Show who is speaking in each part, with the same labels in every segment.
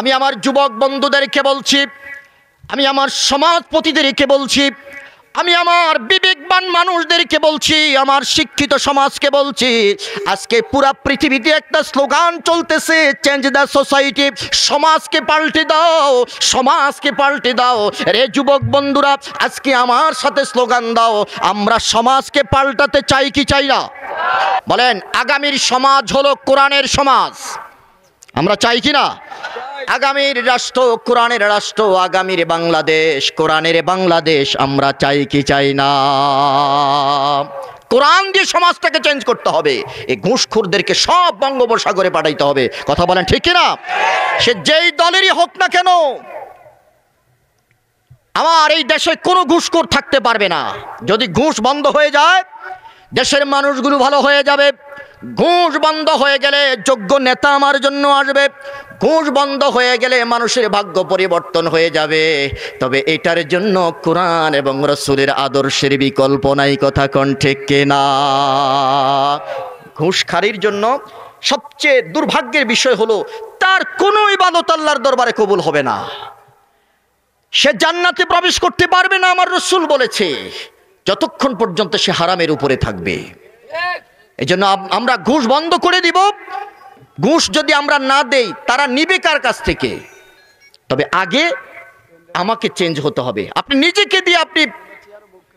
Speaker 1: আমি আমার যুবক বন্ধুদেরকে বলছি আমি আমার সমাজপতিদেরকে বলছি আমি আমার বিবেকবান মানুষদেরকে বলছি আমার শিক্ষিত সমাজকে বলছি আজকে পুরা পৃথিবীতে একটা স্লোগান চলতেছে চেঞ্জ দ্য সোসাইটি সমাজকে পাল্টে দাও সমাজকে পাল্টে দাও রে যুবক বন্ধুরা আজকে আমার সাথে স্লোগান দাও আমরা সমাজকে পাল্টাতে চাই কি চাই না বলেন আগামীর সমাজ হলো কোরআনের সমাজ আমরা চাই কি না আগামীর রাষ্ট্র কোরআনের রাষ্ট্র আগামীর বাংলাদেশ কোরআনের বাংলাদেশ আমরা চাই কি চাই না কোরআন দিয়ে সমাজটাকে চেঞ্জ করতে হবে এই ঘুষখোরদেরকে সব বঙ্গোপসাগরে পাঠাইতে হবে কথা বলেন ঠিক না সে যেই দলেরই হোক না কেন আমার এই দেশে কোনো ঘুষখোর থাকতে পারবে না যদি ঘুষ বন্ধ হয়ে যায় দেশের মানুষগুলো ভালো হয়ে যাবে ঘুষ বন্ধ হয়ে গেলে যোগ্য নেতা আমার জন্য আসবে ঘুষ বন্ধ হয়ে গেলে মানুষের ভাগ্য পরিবর্তন হয়ে যাবে তবে এটার জন্য কোরআন এবং রসুলের আদর্শের বিকল্প নাই কথা কণ্ঠে কেনা ঘুষখারির জন্য সবচেয়ে দুর্ভাগ্যের বিষয় হলো তার কোনো ইবাদত আল্লাহর দরবারে কবুল হবে না সে জান্নাতে প্রবেশ করতে পারবে না আমার রসুল বলেছে যতক্ষণ পর্যন্ত সে হারামের উপরে থাকবে এই জন্য আমরা ঘুষ বন্ধ করে দিব ঘুষ যদি আমরা না দেই তারা নিবে কার কাছ থেকে তবে আগে আমাকে চেঞ্জ হতে হবে আপনি নিজেকে দিয়ে আপনি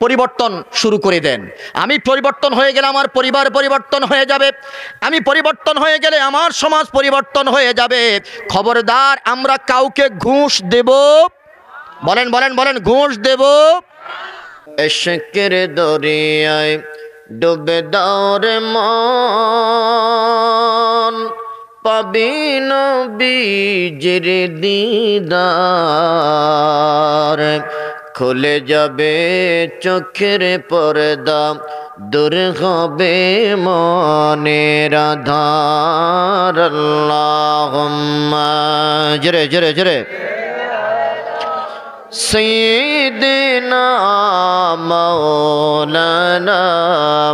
Speaker 1: পরিবর্তন শুরু করে দেন আমি পরিবর্তন হয়ে গেলে আমার পরিবার পরিবর্তন হয়ে যাবে আমি পরিবর্তন হয়ে গেলে আমার সমাজ পরিবর্তন হয়ে যাবে খবরদার আমরা কাউকে ঘুষ দেব বলেন বলেন বলেন ঘুষ দেব এসেকের দরিয়ায় ডুবে দৌড়ে মন পাবিন বীজের দিদার খুলে যাবে চোখের পর্দা দূর হবে মনের আধার জরে জরে জরে سيدنا مولانا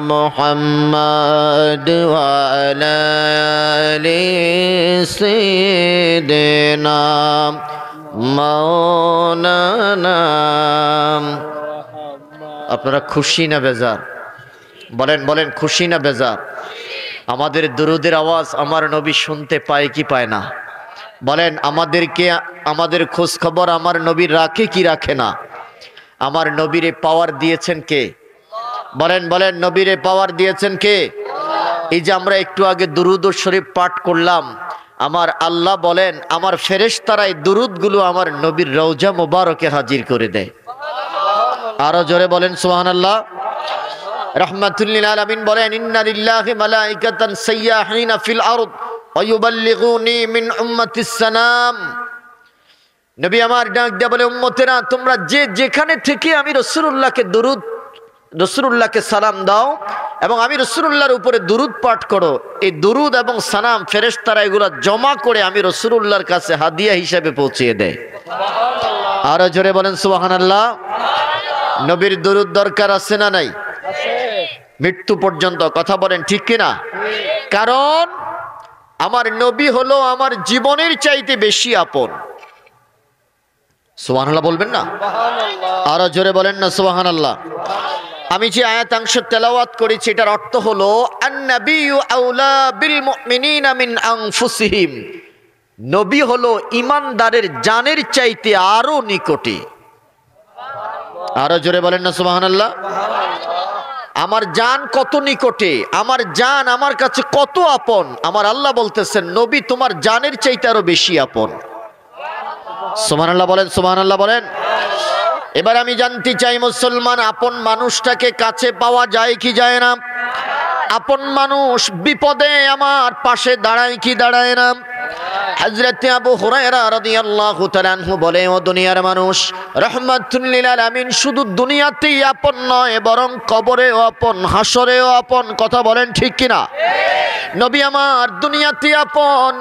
Speaker 1: محمد وعلى آل سيدنا مولانا আপনারা খুশি না বেজার বলেন বলেন খুশি না বেজার আমাদের দুরুদের আওয়াজ আমার নবী শুনতে পায় কি পায় না বলেন আমাদেরকে আমাদের খোঁজ খবর আমার নবীর রাখে কি রাখে না আমার নবীরে পাওয়ার দিয়েছেন কে বলেন বলেন নবীরে পাওয়ার দিয়েছেন কে এই যে আমরা একটু আগে দুরুদ শরীফ পাঠ করলাম আমার আল্লাহ বলেন আমার ফেরেস তারাই দুরুদগুলো আমার নবীর রৌজা মোবারকে হাজির করে দেয় আরো জোরে বলেন সোহান আল্লাহ রহমাতুল্লিল আলমিন বলেন ইন্নারিল্লাহ মালাইকাতান সাইয়াহিনা ফিল আরদ অয়ুবাল্লিগুনি মিন উম্মতিস সালাম নবী আমার ডাক দেয়া বলে উম্মতেরা তোমরা যে যেখানে থেকে আমি রসুল্লাহকে দুরুদ রসুল্লাহকে সালাম দাও এবং আমি রসুল্লাহর উপরে দুরুদ পাঠ করো এই দুরুদ এবং সালাম ফেরেশতারা এগুলো জমা করে আমি রসুল্লাহর কাছে হাদিয়া হিসাবে পৌঁছিয়ে দেয় আরো জোরে বলেন সুবাহান আল্লাহ নবীর দুরুদ দরকার আছে না নাই মৃত্যু পর্যন্ত কথা বলেন ঠিক কিনা কারণ আমার নবী হলো আমার জীবনের চাইতে বেশি আপন সোহানাল্লাহ বলবেন না আরো জোরে বলেন না সোহান আল্লাহ আমি যে আয়াতাংশ তেলাওয়াত করেছি এটার অর্থ হলো নবী হলো ইমানদারের জানের চাইতে আরো নিকটে আরো জোরে বলেন না সোহান আল্লাহ আমার জান কত নিকটে আমার জান আমার কাছে কত আপন আমার আল্লাহ বলতেছেন নবী তোমার জানের চাইতে আরো বেশি আপন সোমান আল্লাহ বলেন সোমান আল্লাহ বলেন এবার আমি জানতে চাই মুসলমান আপন মানুষটাকে কাছে পাওয়া যায় কি যায় না আপন মানুষ বিপদে আমার পাশে দাঁড়ায় কি দাঁড়ায় না দুনিয়ার মানুষ শুধু দুনিয়াতেই আপন নয় বরং কবরেও আপন হাসরেও আপন কথা বলেন ঠিক নবী আমার আপন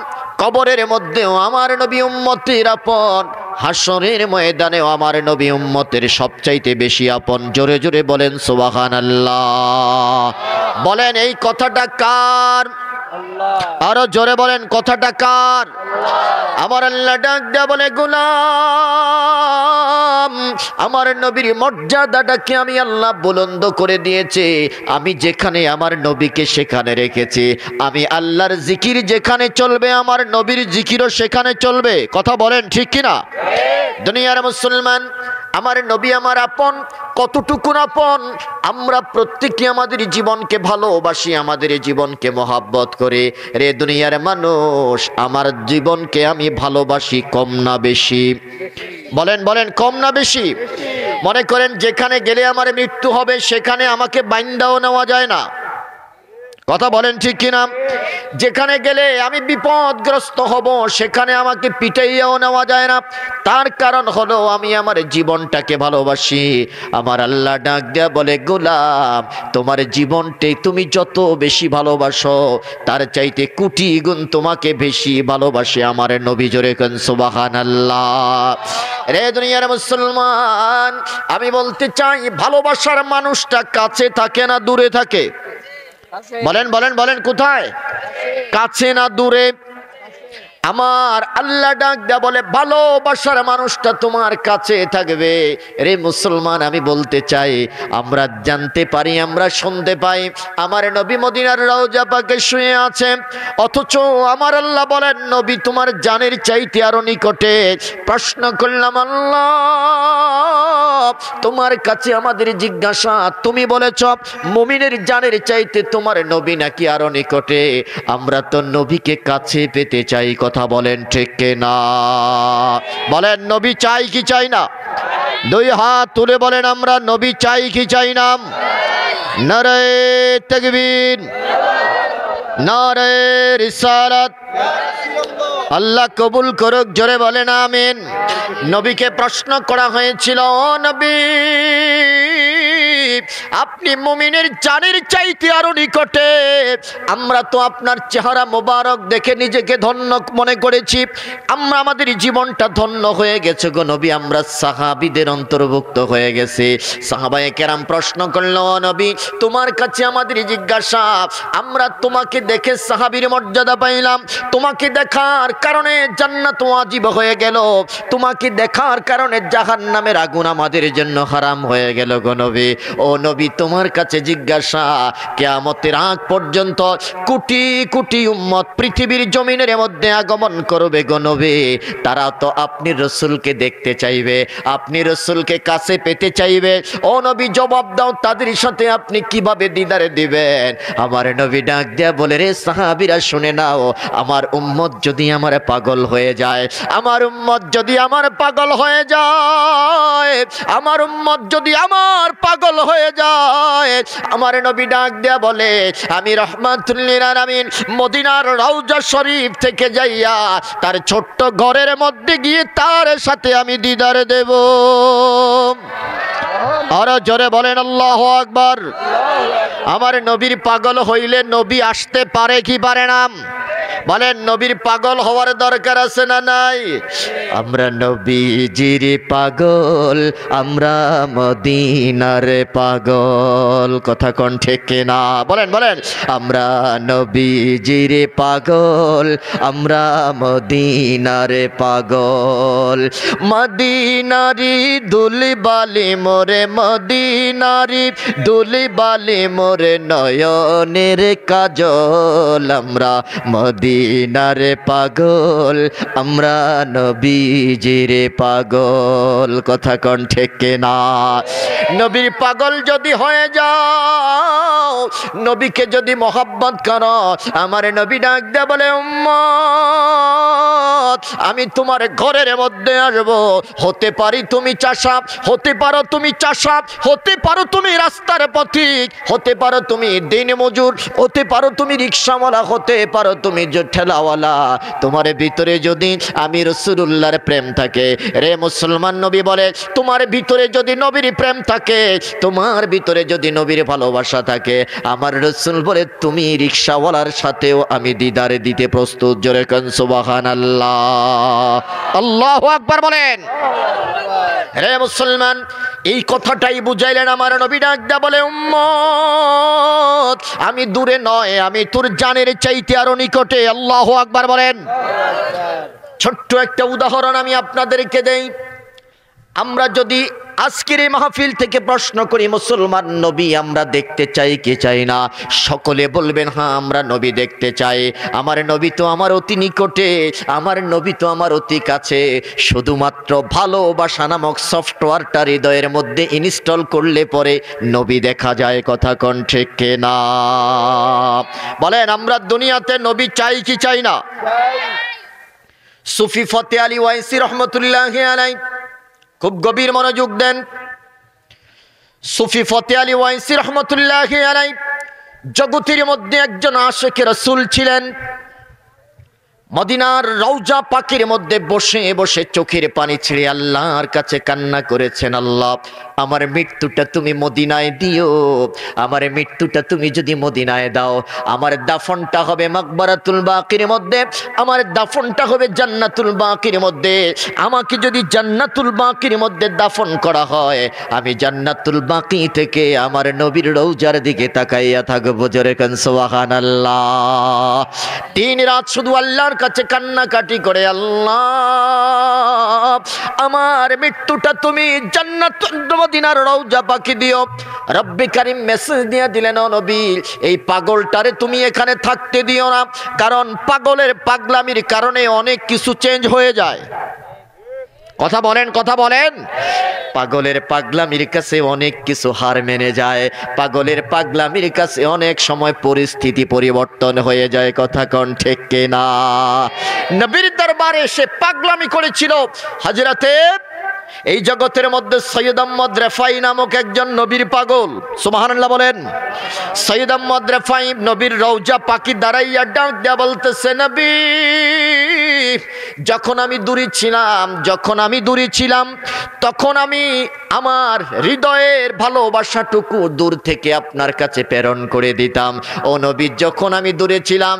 Speaker 1: কবরের মধ্যেও আমার নবী উম্মতির আপন হাসরের ময়দানে আমার নবী উম্মতের সবচাইতে বেশি আপন জোরে জোরে বলেন সোবাহান আল্লাহ বলেন এই কথাটা কার আরো জোরে বলেন কথাটা কার আমার আল্লাহ ডাক দেয়া বলে গুলাম আমার নবীর মর্যাদাটাকে আমি আল্লাহ বুলন্দ করে দিয়েছে আমি যেখানে আমার নবীকে সেখানে রেখেছি আমি আল্লাহর জিকির যেখানে চলবে আমার নবীর জিকিরও সেখানে চলবে কথা বলেন ঠিক কিনা দুনিয়ার মুসলমান আমার নবী আমার আপন কতটুকুন আপন আমরা প্রত্যেকে আমাদের জীবনকে ভালোবাসি আমাদের জীবনকে মহাব্বত করে রে দুনিয়ার মানুষ আমার জীবনকে আমি ভালোবাসি কম না বেশি বলেন বলেন কম না বেশি মনে করেন যেখানে গেলে আমার মৃত্যু হবে সেখানে আমাকে বাইন্দাও নেওয়া যায় না কথা বলেন ঠিক কিনা যেখানে গেলে আমি বিপদগ্রস্ত হব সেখানে আমাকে পিটাইয়াও নেওয়া যায় না তার কারণ হলো আমি আমার জীবনটাকে ভালোবাসি আমার আল্লাহ ডাক দেয়া বলে গোলাম তোমার জীবনটাই তুমি যত বেশি ভালোবাসো তার চাইতে কুটি গুণ তোমাকে বেশি ভালোবাসে আমার নবী জোরে সুবাহান আল্লাহ রে দুনিয়ার মুসলমান আমি বলতে চাই ভালোবাসার মানুষটা কাছে থাকে না দূরে থাকে বলেন বলেন বলেন কোথায় কাছে না দূরে আমার আল্লাহ ডাক দেয়া বলে ভালোবাসার মানুষটা তোমার কাছে থাকবে রে মুসলমান আমি বলতে চাই আমরা জানতে পারি আমরা শুনতে পাই আমার নবী মদিনার রওজা পাকে শুয়ে আছে অথচ আমার আল্লাহ বলেন নবী তোমার জানের চাইতে আরো নিকটে প্রশ্ন করলাম আল্লাহ তোমার কাছে আমাদের জিজ্ঞাসা তুমি বলেছ মুমিনের জানের চাইতে তোমার নবী নাকি আরো নিকটে আমরা তো নবীকে কাছে পেতে চাই কথা বলেন ঠিক না বলেন নবী চাই কি চাই না দুই হাত তুলে বলেন আমরা নবী চাই কি চাই না নরে তকবীর নরে আল্লাহ কবুল করুক জোরে বলেন আমিন নবীকে প্রশ্ন করা হয়েছিল ও নবী আপনি মুমিনের জানের চাইতে আরো নিকটে আমরা তো আপনার চেহারা মোবারক দেখে নিজেকে ধন্য মনে করেছি আমরা আমাদের জীবনটা ধন্য হয়ে গেছে গো নবী আমরা সাহাবিদের অন্তর্ভুক্ত হয়ে গেছে সাহাবায়ে কেরাম প্রশ্ন করলো নবী তোমার কাছে আমাদের জিজ্ঞাসা আমরা তোমাকে দেখে সাহাবির মর্যাদা পাইলাম তোমাকে দেখার কারণে জান্নাত ওয়াজিব হয়ে গেল তোমাকে দেখার কারণে জাহান নামের আগুন আমাদের জন্য হারাম হয়ে গেল গো নবী ও নবী তোমার কাছে জিজ্ঞাসা কেয়ামতের আগ পর্যন্ত কোটি কোটি উম্মত পৃথিবীর জমিনের মধ্যে আগমন করবে গো নবী তারা তো আপনি রসুলকে দেখতে চাইবে আপনি রসুলকে কাছে পেতে চাইবে ও নবী জবাব দাও তাদের সাথে আপনি কিভাবে দিদারে দিবেন আমার নবী ডাক দেয়া বলে রে সাহাবিরা শুনে নাও আমার উম্মত যদি আমার আমার পাগল হয়ে যায় আমার উম্মত যদি আমার পাগল হয়ে যায় আমার উম্মত যদি আমার পাগল হয়ে যায় আমার নবী ডাক দেয়া বলে আমি রহমাতুল্লিন মদিনার রৌজা শরীফ থেকে যাইয়া তার ছোট্ট ঘরের মধ্যে গিয়ে তার সাথে আমি দিদার দেব আরো জোরে বলেন আল্লাহ আকবর আমার নবীর পাগল হইলে নবী আসতে পারে কি পারে নাম বলেন নবীর পাগল হওয়ার দরকার আছে না নাই আমরা নবীজির পাগল আমরা মদিনার পাগল কথা কন ঠেকে না বলেন বলেন আমরা নবীজির পাগল আমরা মদিনার পাগল মদিনারি দুলি বালি মোর মোরে মদিনারি দুলি বালি মোরে নয়নের কাজল আমরা মদিনারে পাগল আমরা নবীজিরে পাগল কথা কন ঠেকে না নবীর পাগল যদি হয়ে যাও নবীকে যদি মহাব্বত কর আমার নবী ডাক দে বলে আমি তোমার ঘরের মধ্যে আসবো হতে পারি তুমি চাষা হতে পারো তুমি চাষা হতে পারো তুমি রাস্তার পথিক হতে পারো তুমি দিন মজুর হতে পারো তুমি রিক্সাওয়ালা হতে পারো তুমি ঠেলাওয়ালা তোমার ভিতরে যদি আমি রসুল্লাহর প্রেম থাকে রে মুসলমান নবী বলে তোমার ভিতরে যদি নবীর প্রেম থাকে তোমার ভিতরে যদি নবীর ভালোবাসা থাকে আমার রসুল বলে তুমি রিক্সাওয়ালার সাথেও আমি দিদারে দিতে প্রস্তুত জোরে কনসুবাহান আল্লাহ আল্লাহ আকবার বলেন রে মুসলমান এই কথাটাই বুঝাইলেন আমার নবী ডাকদা বলে উম্ম আমি দূরে নয় আমি তোর জানের চাইতে আরো নিকটে আল্লাহ আকবার বলেন ছোট্ট একটা উদাহরণ আমি আপনাদেরকে দেই আমরা যদি আজকের এই মাহফিল থেকে প্রশ্ন করি মুসলমান নবী আমরা দেখতে চাই কি চাই না সকলে বলবেন হ্যাঁ আমরা নবী দেখতে চাই আমার নবী তো আমার অতি নিকটে আমার নবী তো আমার অতি কাছে শুধুমাত্র ভালোবাসা নামক সফটওয়্যারটা হৃদয়ের মধ্যে ইনস্টল করলে পরে নবী দেখা যায় কথা কণ্ঠে না বলেন আমরা দুনিয়াতে নবী চাই কি চাই না সুফি ফতে আলী ওয়াইসি রহমতুল্লাহ আলাই খুব গভীর মনোযোগ দেন সুফি ফতে আলী ওয়াইসি রহমতুল্লাহ আলাই জগতের মধ্যে একজন আশেখের রসুল ছিলেন মদিনার রৌজা পাখির মধ্যে বসে বসে চোখের পানি ছিঁড়ে আল্লাহর কাছে কান্না করেছেন আল্লাহ আমার মৃত্যুটা তুমি মদিনায় দিও আমার মৃত্যুটা তুমি যদি মদিনায় দাও আমার দাফনটা হবে মকবরাতুল বাকির মধ্যে আমার দাফনটা হবে জান্নাতুল বাকির মধ্যে আমাকে যদি জান্নাতুল বাকির মধ্যে দাফন করা হয় আমি জান্নাতুল বাকি থেকে আমার নবীর রৌজার দিকে তাকাইয়া থাকবো জোরে কান আল্লাহ তিন রাত শুধু আল্লাহর কাছে কান্নাকাটি করে আল্লাহ আমার মৃত্যুটা তুমি জান্নাত মদিনার রৌজা পাখি দিও রব্বি কারিম মেসেজ দিয়ে দিলেন নবী এই পাগলটারে তুমি এখানে থাকতে দিও না কারণ পাগলের পাগলামির কারণে অনেক কিছু চেঞ্জ হয়ে যায় কথা বলেন কথা বলেন পাগলের পাগলামির কাছে অনেক কিছু হার মেনে যায় পাগলের পাগলামির কাছে অনেক সময় পরিস্থিতি পরিবর্তন হয়ে যায় কথা কন ঠেকে না নবীর দরবারে সে পাগলামি করেছিল হাজরাতে এই জগতের মধ্যে সৈয়দ আহমদ রেফাই নামক একজন নবীর পাগল সুমাহান্লাহ বলেন সৈয়দ আহমদ রেফাই নবীর রৌজা পাখি দাঁড়াইয়া ডাক দেয়া বলতেছে নবী যখন আমি দূরে ছিলাম যখন আমি দূরে ছিলাম তখন আমি আমার হৃদয়ের ভালোবাসাটুকু দূর থেকে আপনার কাছে প্রেরণ করে দিতাম ও নবী যখন আমি দূরে ছিলাম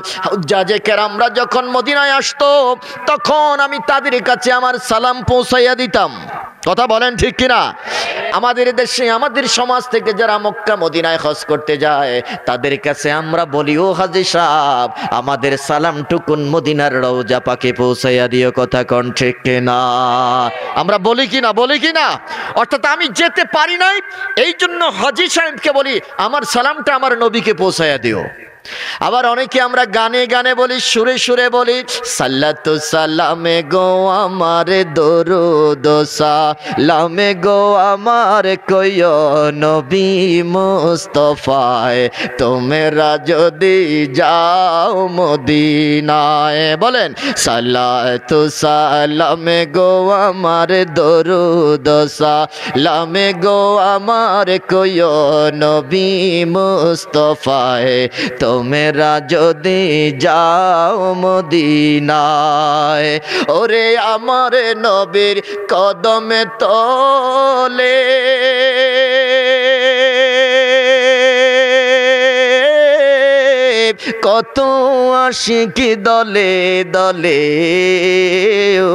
Speaker 1: জাজেকের আমরা যখন মদিনায় আসতো তখন আমি তাদের কাছে আমার সালাম পৌঁছাইয়া দিতাম কথা বলেন ঠিক কিনা আমাদের দেশে আমাদের সমাজ থেকে যারা মক্কা মদিনায় হজ করতে যায় তাদের কাছে আমরা বলি ও হাজি সাহ আমাদের সালাম টুকুন মদিনার রৌজা পাকে পৌঁছাইয়া দিও কথা কন ঠিক কিনা আমরা বলি কি না বলি কি না অর্থাৎ আমি যেতে পারি নাই এই জন্য হাজি সাহেবকে বলি আমার সালামটা আমার নবীকে পৌঁছাইয়া দিও আবার অনেকে আমরা গানে গানে বলি সুরে সুরে বলি সাল্লাতু সালামে গো আমার দরুদ সালামে গো আমার কইয় নবী মুস্তফায় তোমরা যদি যাও মদিনায় বলেন সাল্লাতু সালামে গো আমার দরুদ সালামে গো আমার কইয় নবী মুস্তফায় তো তোমরা যদি যাও মদিনায় ওরে আমার নবীর কদমে তলে কত আশিক দলে দলে ও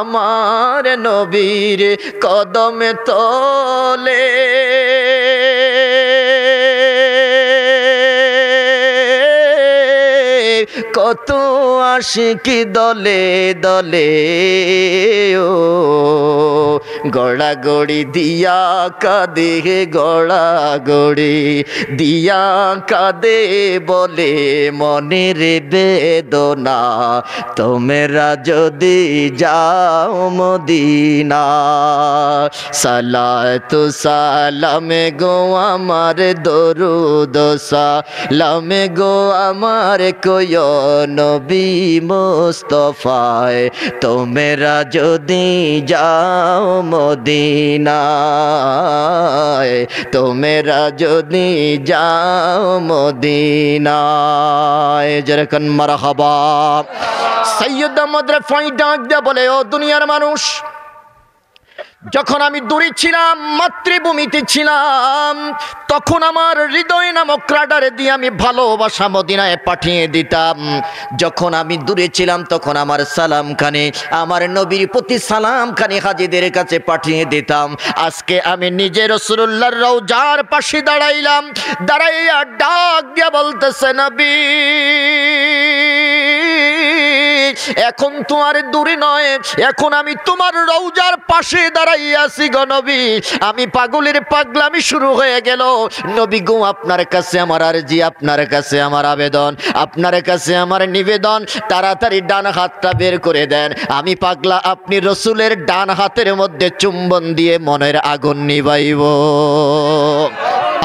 Speaker 1: আমার নবীর কদমে তলে কত আশিকি দলে দলে ও গড়ি দিয়া কাদে গড়ি দিয়া কাদে বলে মনের বেদনা তোমরা যদি যাও মদিনা সালা তো সালামে গো আমার দরুদশা লামে গো আমার কয় নবী মোস্তফায় তোমরা যদি যাও মদিনায় তোমরা যদি যাও মদিনায় যেরকম মারা হবা সৈয়দ মদ্রে ফাঁই ডাক দিয়া বলে ও দুনিয়ার মানুষ যখন আমি দূরে ছিলাম মাতৃভূমিতে ছিলাম তখন আমার হৃদয় নামক রাডারে দিয়ে আমি ভালোবাসা মদিনায় পাঠিয়ে দিতাম যখন আমি দূরে ছিলাম তখন আমার সালাম খানে আমার নবীর প্রতি সালাম খানে হাজিদের কাছে পাঠিয়ে দিতাম আজকে আমি নিজে রসুল্লার যার পাশে দাঁড়াইলাম দাঁড়াইয়া ডাক দিয়া বলতেছে নবী এখন তোমার দূরে নয় এখন আমি তোমার রৌজার পাশে দাঁড়াইয়াছি গো নবী আমি পাগলের পাগলামি শুরু হয়ে গেল নবী গো আপনার কাছে আমার আরজি আপনার কাছে আমার আবেদন আপনার কাছে আমার নিবেদন তাড়াতাড়ি ডান হাতটা বের করে দেন আমি পাগলা আপনি রসুলের ডান হাতের মধ্যে চুম্বন দিয়ে মনের আগুন নিবাইব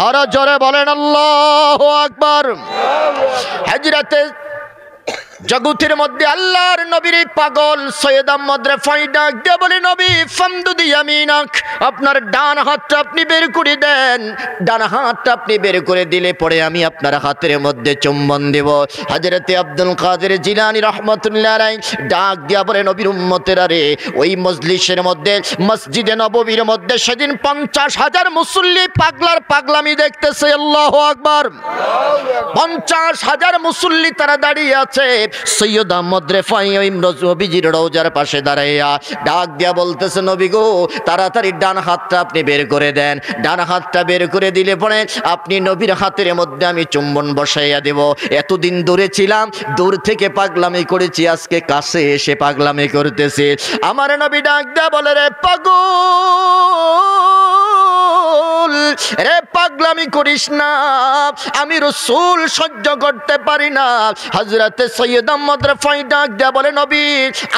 Speaker 1: আরো জোরে বলেন আল্লাহ আকবর হাজিরাতে জগতের মধ্যে আল্লাহর নবীর পাগল সৈয়দাম মদরে রেফাই ডাক দিয়ে বলে নবী ফামদুদি আমিনাক আপনার ডান হাতটা আপনি বের করে দেন ডান হাতটা আপনি বের করে দিলে পরে আমি আপনার হাতের মধ্যে চুম্বন দেব হাজরতে আব্দুল কাদের জিলানি রহমতুল্লাহ রায় ডাক দিয়া বলে নবীর উম্মতের রে ওই মজলিসের মধ্যে মসজিদে নববীর মধ্যে সেদিন পঞ্চাশ হাজার মুসল্লি পাগলার পাগলামি দেখতেছে আল্লাহ আকবার পঞ্চাশ হাজার মুসল্লি তারা দাঁড়িয়ে আছে সৈয়দ আহমদ রেফাই ওই নবীজির রৌজার পাশে দাঁড়াইয়া ডাক দিয়া বলতেছে নবী গো তাড়াতাড়ি ডান হাতটা আপনি বের করে দেন ডান হাতটা বের করে দিলে পরে আপনি নবীর হাতের মধ্যে আমি চুম্বন বসাইয়া দেব এতদিন দূরে ছিলাম দূর থেকে পাগলামি করেছি আজকে কাছে এসে পাগলামি করতেছি আমার নবী ডাক দেয়া বলে রে পাগল রসুল রে পাগলামি করিস না আমি রসুল সহ্য করতে পারি না হাজরাতে সৈয়দ আহমদ রেফাই ডাক দেয়া বলে নবী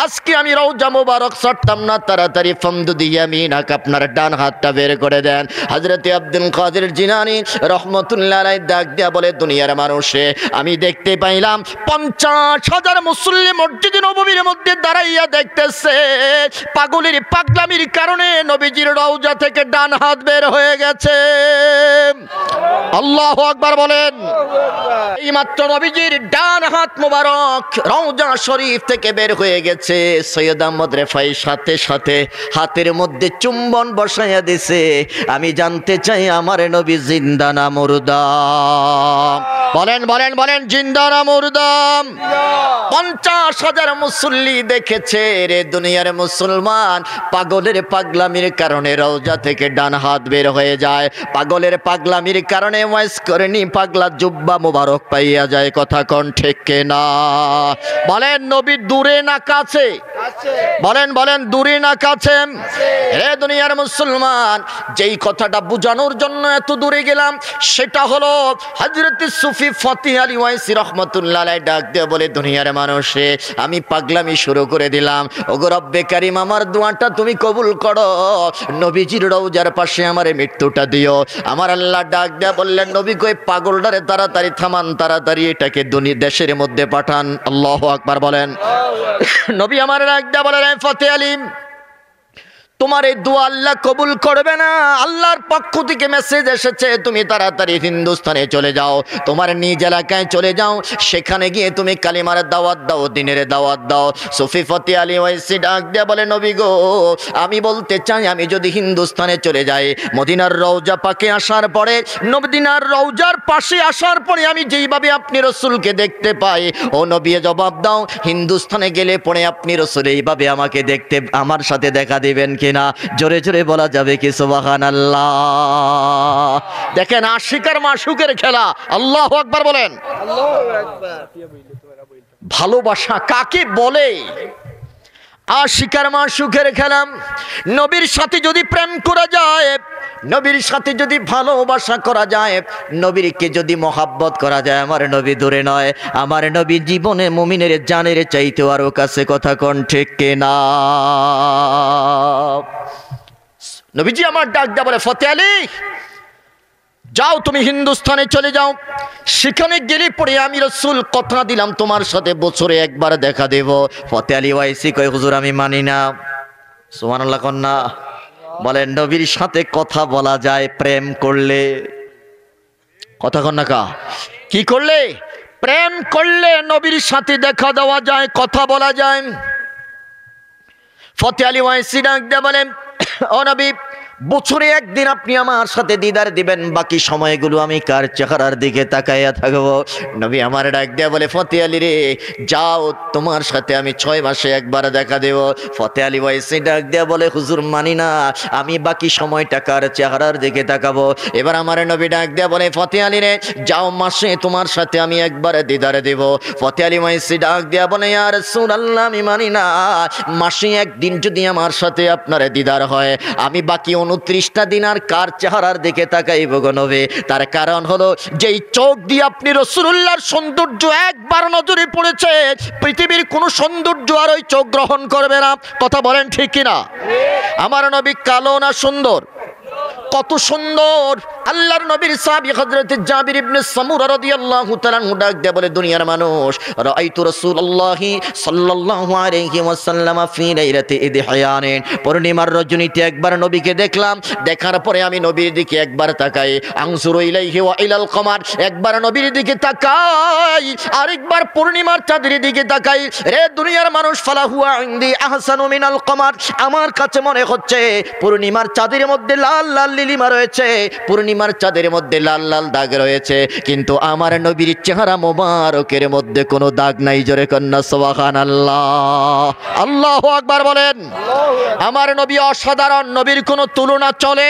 Speaker 1: আজকে আমি রওজা মোবারক সরতাম না তাড়াতাড়ি ফমদু দিয়ে আমি নাক আপনার ডান হাতটা বের করে দেন হাজরতে আব্দুল কাদের জিনানি রহমতুল্লাহ ডাক দেয়া বলে দুনিয়ার মানুষে আমি দেখতে পাইলাম পঞ্চাশ হাজার মুসল্লি মসজিদ নবমীর মধ্যে দাঁড়াইয়া দেখতেছে পাগলির পাগলামির কারণে নবীজির রওজা থেকে ডান হাত বের হয়ে গেছে আল্লাহ আকবার বলেন এই মাত্র নবীজির ডান হাত মুবারক রওজা শরীফ থেকে বের হয়ে গেছে সৈয়দ আহমদ রেফাই সাথে সাথে হাতের মধ্যে চুম্বন বসাইয়া দিছে আমি জানতে চাই আমার নবী জিন্দা না মুরদাম বলেন বলেন বলেন জিন্দা না মুরদা পঞ্চাশ হাজার মুসল্লি দেখেছে রে দুনিয়ার মুসলমান পাগলের পাগলামির কারণে রওজা থেকে ডান হাত দাঁত বের হয়ে যায় পাগলের পাগলামির কারণে ওয়াইস করেনি পাগলা জুব্বা মোবারক পাইয়া যায় কথা কন ঠেকে না বলেন নবী দূরে না কাছে বলেন বলেন দূরে না কাছে হে দুনিয়ার মুসলমান যেই কথাটা বুঝানোর জন্য এত দূরে গেলাম সেটা হলো হজরত সুফি ফতি আলী ওয়াইসি রহমতুল্লাহ ডাক দিয়ে বলে দুনিয়ার মানুষে আমি পাগলামি শুরু করে দিলাম ওগো রব্বে কারিম আমার দোয়াটা তুমি কবুল করো নবীজির রৌজার পাশে আমার এই মৃত্যুটা দিও আমার আল্লাহ ডাক দেয়া বললেন নবী কই পাগলডারে তাড়াতাড়ি থামান তাড়াতাড়ি এটাকে দুনিয়া দেশের মধ্যে পাঠান আল্লাহ আকবার বলেন নবী আমার ডাক দেয়া বলেন ফতে আলিম তোমার এই দোয়া আল্লাহ কবুল করবে না আল্লাহর পক্ষ থেকে মেসেজ এসেছে তুমি তাড়াতাড়ি হিন্দুস্থানে চলে যাও তোমার নিজ এলাকায় চলে যাও সেখানে গিয়ে তুমি কালিমার দাওয়াত দাও দিনের দাওয়াত দাও সুফি ফতে আলী ওয়াইসি ডাক দেয়া বলে নবী গো আমি বলতে চাই আমি যদি হিন্দুস্থানে চলে যাই মদিনার রওজা পাকে আসার পরে নবদিনার রওজার পাশে আসার পরে আমি যেইভাবে আপনি রসুলকে দেখতে পাই ও নবী জবাব দাও হিন্দুস্থানে গেলে পরে আপনি রসুল এইভাবে আমাকে দেখতে আমার সাথে দেখা দেবেন কে না জোরে জোরে বলা যাবে কি সুবাহান আল্লাহ দেখেন আশিকার মাসুকের খেলা আল্লাহ আকবার বলেন ভালোবাসা কাকে বলে আশিকার মা সুখের খেলাম নবীর সাথে যদি প্রেম করা যায় নবীর সাথে যদি ভালোবাসা করা যায় নবীরকে যদি মহাব্বত করা যায় আমার নবী দূরে নয় আমার নবী জীবনে মুমিনের জানের চাইতে আরো কাছে কথা কন ঠিক কেনা নবীজি আমার ডাক দা বলে ফতে আলী যাও তুমি হিন্দুস্থানে চলে যাও সেখানে গেলে পরে আমি রসুল কথা দিলাম তোমার সাথে বছরে একবার দেখা দেব ফতে আলী ওয়াইসি কয় হুজুর আমি মানি না সুমানুল্লাহ কন্যা বলেন নবীর সাথে কথা বলা যায় প্রেম করলে কথা কন্যা কা কি করলে প্রেম করলে নবীর সাথে দেখা দেওয়া যায় কথা বলা যায় ফতে আলী ওয়াইসি ডাক দিয়ে বলেন অনবী বছরে একদিন আপনি আমার সাথে দিদার দিবেন বাকি সময়গুলো আমি কার চেহারার দিকে তাকাইয়া থাকবো নবী আমার ডাক দেয়া বলে ফতে আলী রে যাও তোমার সাথে আমি ছয় মাসে একবার দেখা দেব ফতে আলী বয়সে ডাক দেয়া বলে হুজুর মানি না আমি বাকি সময়টা কার চেহারার দিকে তাকাবো এবার আমার নবী ডাক দেয়া বলে ফতে আলী রে যাও মাসে তোমার সাথে আমি একবার দিদারে দেব ফতে আলী মাইসি ডাক দেয়া বলে আর সুর আল্লাহ আমি মানি না মাসে একদিন যদি আমার সাথে আপনার দিদার হয় আমি বাকি উনত্রিশটা দিন আর কার চেহারার দিকে তাকাইব গণবে তার কারণ হলো যেই চোখ দিয়ে আপনি রসুল্লার সৌন্দর্য একবার নজরে পড়েছে পৃথিবীর কোনো সৌন্দর্য আর ওই চোখ গ্রহণ করবে না কথা বলেন ঠিক কিনা আমার নবী কালো না সুন্দর কত সুন্দর আল্লাহর নবীর সাহাবি হযরত জাবির ইবনে সামুরা রাদিয়াল্লাহু তাআলা ডাক দিয়ে বলে দুনিয়ার মানুষ রাআইতু রাসূলুল্লাহি সাল্লাল্লাহু আলাইহি ওয়াসাল্লাম ফি লাইলাতি ইদহিয়ানিন পূর্ণিমার রজনীতে একবার নবীকে দেখলাম দেখার পরে আমি নবীর দিকে একবার তাকাই আংসুরু ইলাইহি ওয়া ইলাল কমার একবার নবীর দিকে তাকাই আরেকবার পূর্ণিমার চাঁদের দিকে তাকাই রে দুনিয়ার মানুষ ফালাহুয়া ইনদি আহসানু মিনাল কমার আমার কাছে মনে হচ্ছে পূর্ণিমার চাঁদের মধ্যে লাল লাল নীলিমা রয়েছে পূর্ণিমার চাঁদের মধ্যে লাল লাল দাগ রয়েছে কিন্তু আমার নবীর চেহারা মোবারকের মধ্যে কোনো দাগ নাই জোরে কন্যা সোবাহান আল্লাহ আল্লাহ আকবার বলেন আমার নবী অসাধারণ নবীর কোনো তুলনা চলে